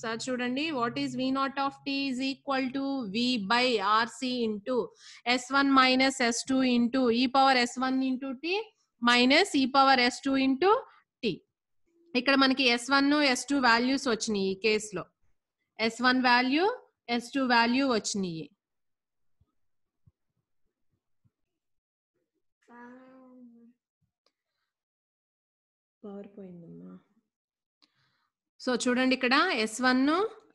sir చూడండి what is V naught of T is equal to V by RC into S one minus S two into e power S one into T minus e power S two into T ఇక్కడ మనకి yes one yes two values వచ్చినాయి ఈ కేసులో S one value S two value వచ్చినాయి power పోయిందమ్మా so చూడండి ఇక్కడ S one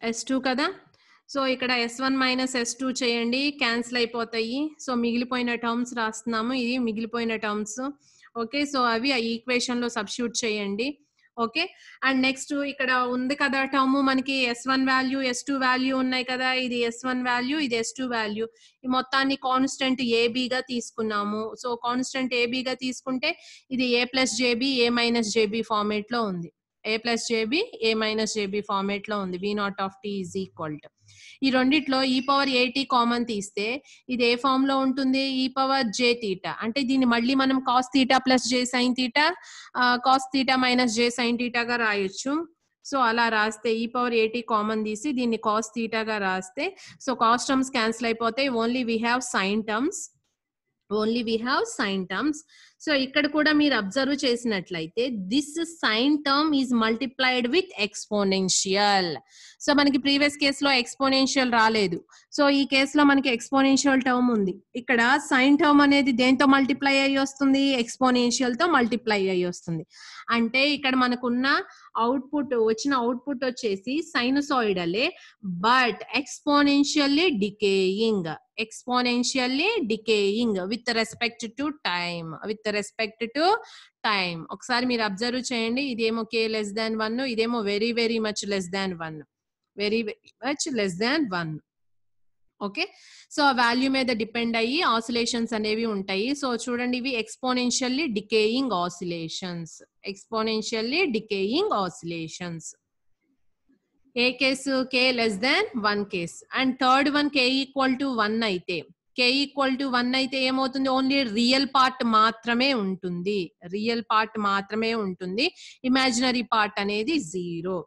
yes two కదా so ఇక్కడ S one minus S two చేయండి క్యాన్సిల్ అయిపోతాయి సో మిగిలిపోయిన టర్మ్స్ రాస్తున్నాము ఇది మిగిలిపోయిన టర్మ్స్ ఓకే సో అవి ఆ ఈక్వేషన్లో సబ్స్టిట్యూట్ చేయండి ఓకే అండ్ నెక్స్ట్ ఇక్కడ ఉంది కదా టర్మ్ మనకి yes one value S two value ఉన్నాయి కదా ఇది ఎస్ వన్ వాల్యూ ఇది ఎస్ టూ వాల్యూ ఈ మొత్తాన్ని కాన్స్టెంట్ గా తీసుకున్నాము సో కాన్స్టెంట్ గా తీసుకుంటే ఇది A plus JB A minus JB ఫార్మేట్లో ఉంది A plus JB A minus JB format లో ఉంది V naught of tea is equal to ఈ రెండిట్లో ఈ పవర్ ఏటీ కామన్ తీస్తే ఇది ఏ ఫామ్ లో ఉంటుంది ఈ పవర్ జే తీటా అంటే దీన్ని మళ్ళీ మనం cos theta plus J sine theta cos theta minus J sine తీటాగా రాయొచ్చు సో అలా రాస్తే ఈ పవర్ ఏటి కామన్ తీసి దీన్ని కాస్ తీటాగా రాస్తే సో కాస్ టర్మ్స్ క్యాన్సిల్ అయిపోతాయి only we have sine terms only we have sine terms so ఇక్కడ కూడా మీరు అబ్జర్వ్ చేసినట్లయితే this sine term is multiplied with exponential so మనకి ప్రీవియస్ కేసులో ఎక్స్పోనెన్షియల్ రాలేదు సో ఈ కేసులో మనకి ఎక్స్పోనెన్షియల్ టర్మ్ ఉంది ఇక్కడ సైన్ టర్మ్ అనేది దేంతో మల్టిప్లై అయ్యి వస్తుంది ఎక్స్పోనెన్షియల్ తో మల్టిప్లై అయ్యి వస్తుంది అంటే ఇక్కడ మనకున్న అవుట్పుట్ వచ్చిన అవుట్పుట్ వచ్చేసి సైనసాయిడలే but exponentially decaying exponentially decaying with respect to time with respect to time ఒకసారి మీరు అబ్జర్వ్ చేయండి ఇదేమో కే లెస్ దాన్ వన్ ఇదేమో very very much less than one very very much less than one okay so ఆ value మీద depend అయ్యి oscillations అనేవి ఉంటాయి సో చూడండి ఇవి exponentially decaying oscillations exponentially decaying oscillations ఏ case K less than one case and third one K equal to one అయితే K equal to one అయితే ఏమవుతుంది ఓన్లీ రియల్ పార్ట్ మాత్రమే ఉంటుంది రియల్ పార్ట్ మాత్రమే ఉంటుంది ఇమాజినరీ పార్ట్ అనేది జీరో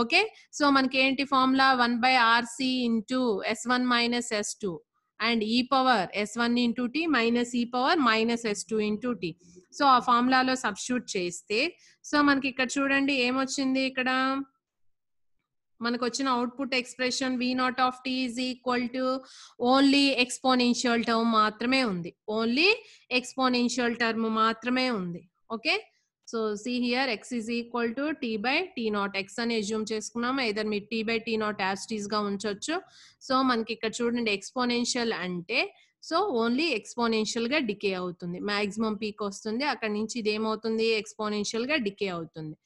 ఓకే సో మనకి ఏంటి formula one by RC into S one minus S two and e power S one into T minus e power minus S two into T so ఆ ఫార్ములాలో substitute చేస్తే so మనకి ఇక్కడ చూడండి ఏమొచ్చింది ఇక్కడ మనకు వచ్చిన output expression v naught of tea is equal to only exponential term మాత్రమే ఉంది ఓన్లీ ఎక్స్పోనెన్షియల్ టర్మ్ మాత్రమే ఉంది okay so see here x is equal to t by tea naught x అని ఎజ్యూమ్ చేసుకున్నాము ఇదర్ మీరు టీ బై టీ నాట్ గా ఉంచవచ్చు so మనకి ఇక్కడ చూడండి ఎక్స్పోనెన్షియల్ అంటే సో ఓన్లీ ఎక్స్పోనెన్షియల్ గా డికే అవుతుంది మాక్సిమం పీక్ వస్తుంది అక్కడ నుంచి ఇదేమవుతుంది ఎక్స్పోనెన్షియల్ గా డికే అవుతుంది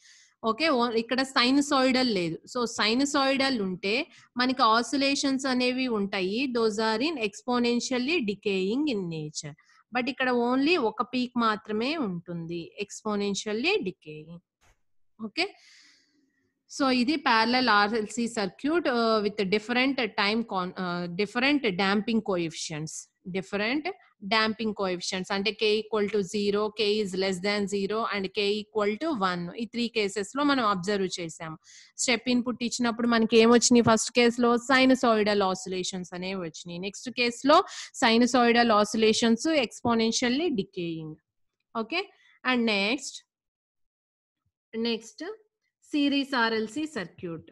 ఓకే ఇక్కడ సైనసాయిడల్ లేదు సో సైనసాయిడల్ ఉంటే మనకి ఆసులేషన్స్ అనేవి ఉంటాయి those are in exponentially decaying in nature but ఇక్కడ ఓన్లీ ఒక పీక్ మాత్రమే ఉంటుంది ఎక్స్పోనెన్షియల్లీ డికేయింగ్ ఓకే సో ఇది parallel RLC circuit with different time con different damping coefficients different damping coefficients అంటే k equal to zero k is less than zero and k equal to one ఈ three cases లో మనం observe చేసాము step input ఇచ్చినప్పుడు మనకి ఏమొచ్చినాయి first కేసులో sinusoidal oscillations అనేవి వచ్చినాయి నెక్స్ట్ కేసులో sinusoidal oscillations exponentially decaying okay and next next series RLC circuit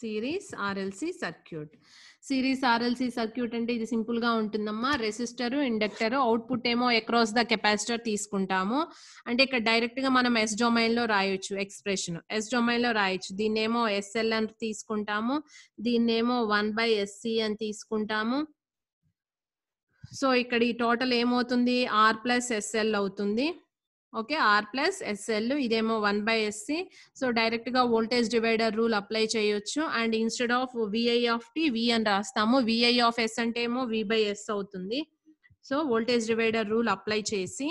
series RLC circuit series RLC circuit అంటే ఇది సింపుల్ గా ఉంటుందమ్మా రెసిస్టర్ ఇండక్టర్ అవుట్పుట్ ఏమో అక్రాస్ ద కెపాసిటర్ తీసుకుంటాము అంటే ఇక్కడ డైరెక్ట్ గా మనం ఎస్ డొమైన్ లో రాయొచ్చు ఎక్స్ప్రెషన్ ఎస్ డొమైన్ లో రాయొచ్చు ఏమో ఎస్ఎల్ అని తీసుకుంటాము దీన్ని ఏమో వన్ బై ఎస్సి అని తీసుకుంటాము సో ఇక్కడ ఈ టోటల్ ఏమవుతుంది ఆర్ ప్లస్ ఎస్ఎల్ అవుతుంది ఓకే ఆర్ ప్లస్ ఎస్ఎల్ ఇదేమో one by SC so direct గా వోల్టేజ్ డివైడర్ రూల్ అప్లై చేయొచ్చు and instead of VI of t v అని రాస్తాము విఐ ఆఫ్ ఎస్ అంటే ఏమో వి బై ఎస్ అవుతుంది so voltage divider rule apply చేసి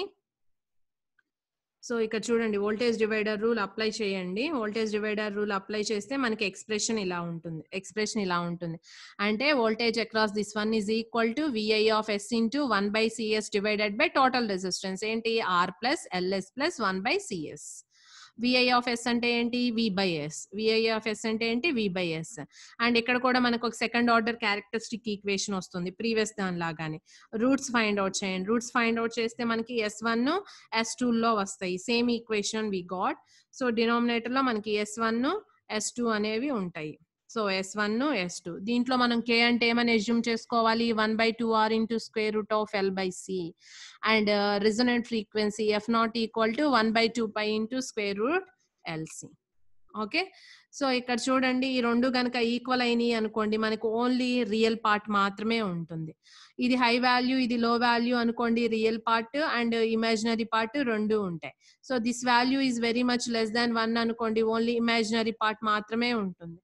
so ఇక్కడ చూడండి వోల్టేజ్ డివైడర్ రూల్ అప్లై చేయండి వోల్టేజ్ డివైడర్ రూల్ అప్లై చేస్తే మనకి ఎక్స్ప్రెషన్ ఇలా ఉంటుంది ఎక్స్ప్రెషన్ ఇలా ఉంటుంది అంటే voltage across this one is equal to VI of yes into one by CS divided by total resistance ఏంటి R plus LS plus one by CS Vi of yes అంటే ఏంటి వి by s Vi of yes అంటే ఏంటి వి by S and ఇక్కడ కూడా మనకు ఒక second order characteristic equation వస్తుంది ప్రీవియస్ దాని లాగానే రూట్స్ ఫైండ్ అవుట్ చేయండి రూట్స్ ఫైండ్ అవుట్ చేస్తే మనకి ఎస్ వన్ ఎస్ లో వస్తాయి same equation we got so denominator లో మనకి ఎస్ వన్ ఎస్ టూ అనేవి ఉంటాయి so s one yes two దీంట్లో మనం కే అంటే ఏమని ఎజ్యూమ్ చేసుకోవాలి one by two R into square root of L by C and resonant frequency f naught equal to one by two pi into square root LC okay so ఇక్కడ చూడండి ఈ రెండు కనుక ఈక్వల్ అయినాయి అనుకోండి మనకు ఓన్లీ రియల్ పార్ట్ మాత్రమే ఉంటుంది ఇది హై వాల్యూ ఇది లో వాల్యూ అనుకోండి real part and imaginary part రెండు ఉంటాయి so this value is very much less than one అనుకోండి ఓన్లీ ఇమాజినరీ పార్ట్ మాత్రమే ఉంటుంది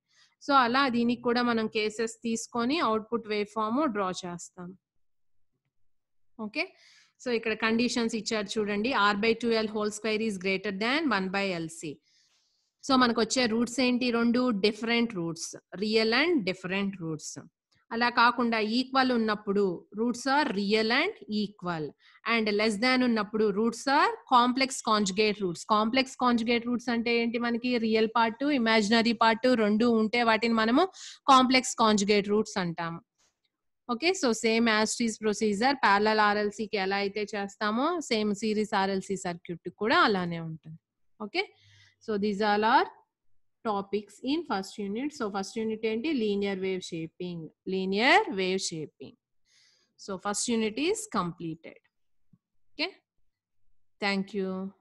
సో అలా దీనికి కూడా మనం కేసెస్ తీసుకొని అవుట్పుట్ వే ఫామ్ డ్రా చేస్తాం ఓకే సో ఇక్కడ కండిషన్స్ ఇచ్చారు చూడండి R by two L whole square is greater than one by LC so మనకు వచ్చే రూట్స్ ఏంటి రెండు different roots real and different roots అలా కాకుండా ఈక్వల్ ఉన్నప్పుడు roots are real and equal and less than ఉన్నప్పుడు roots are complex conjugate roots complex conjugate roots అంటే ఏంటి మనకి రియల్ పార్ట్ ఇమాజినరీ పార్ట్ రెండు ఉంటే వాటిని మనము కాంప్లెక్స్ కాంజుగేట్ రూట్స్ అంటాము okay so same as series procedure parallel ఆర్ఎల్సీకి ఎలా అయితే చేస్తామో సేమ్ సిరీస్ ఆర్ఎల్సీ సర్క్యూట్ కూడా అలానే ఉంటుంది okay so these all are topics in first unit. So first unit and linear wave shaping. Linear wave shaping. So first unit is completed. Okay. Thank you.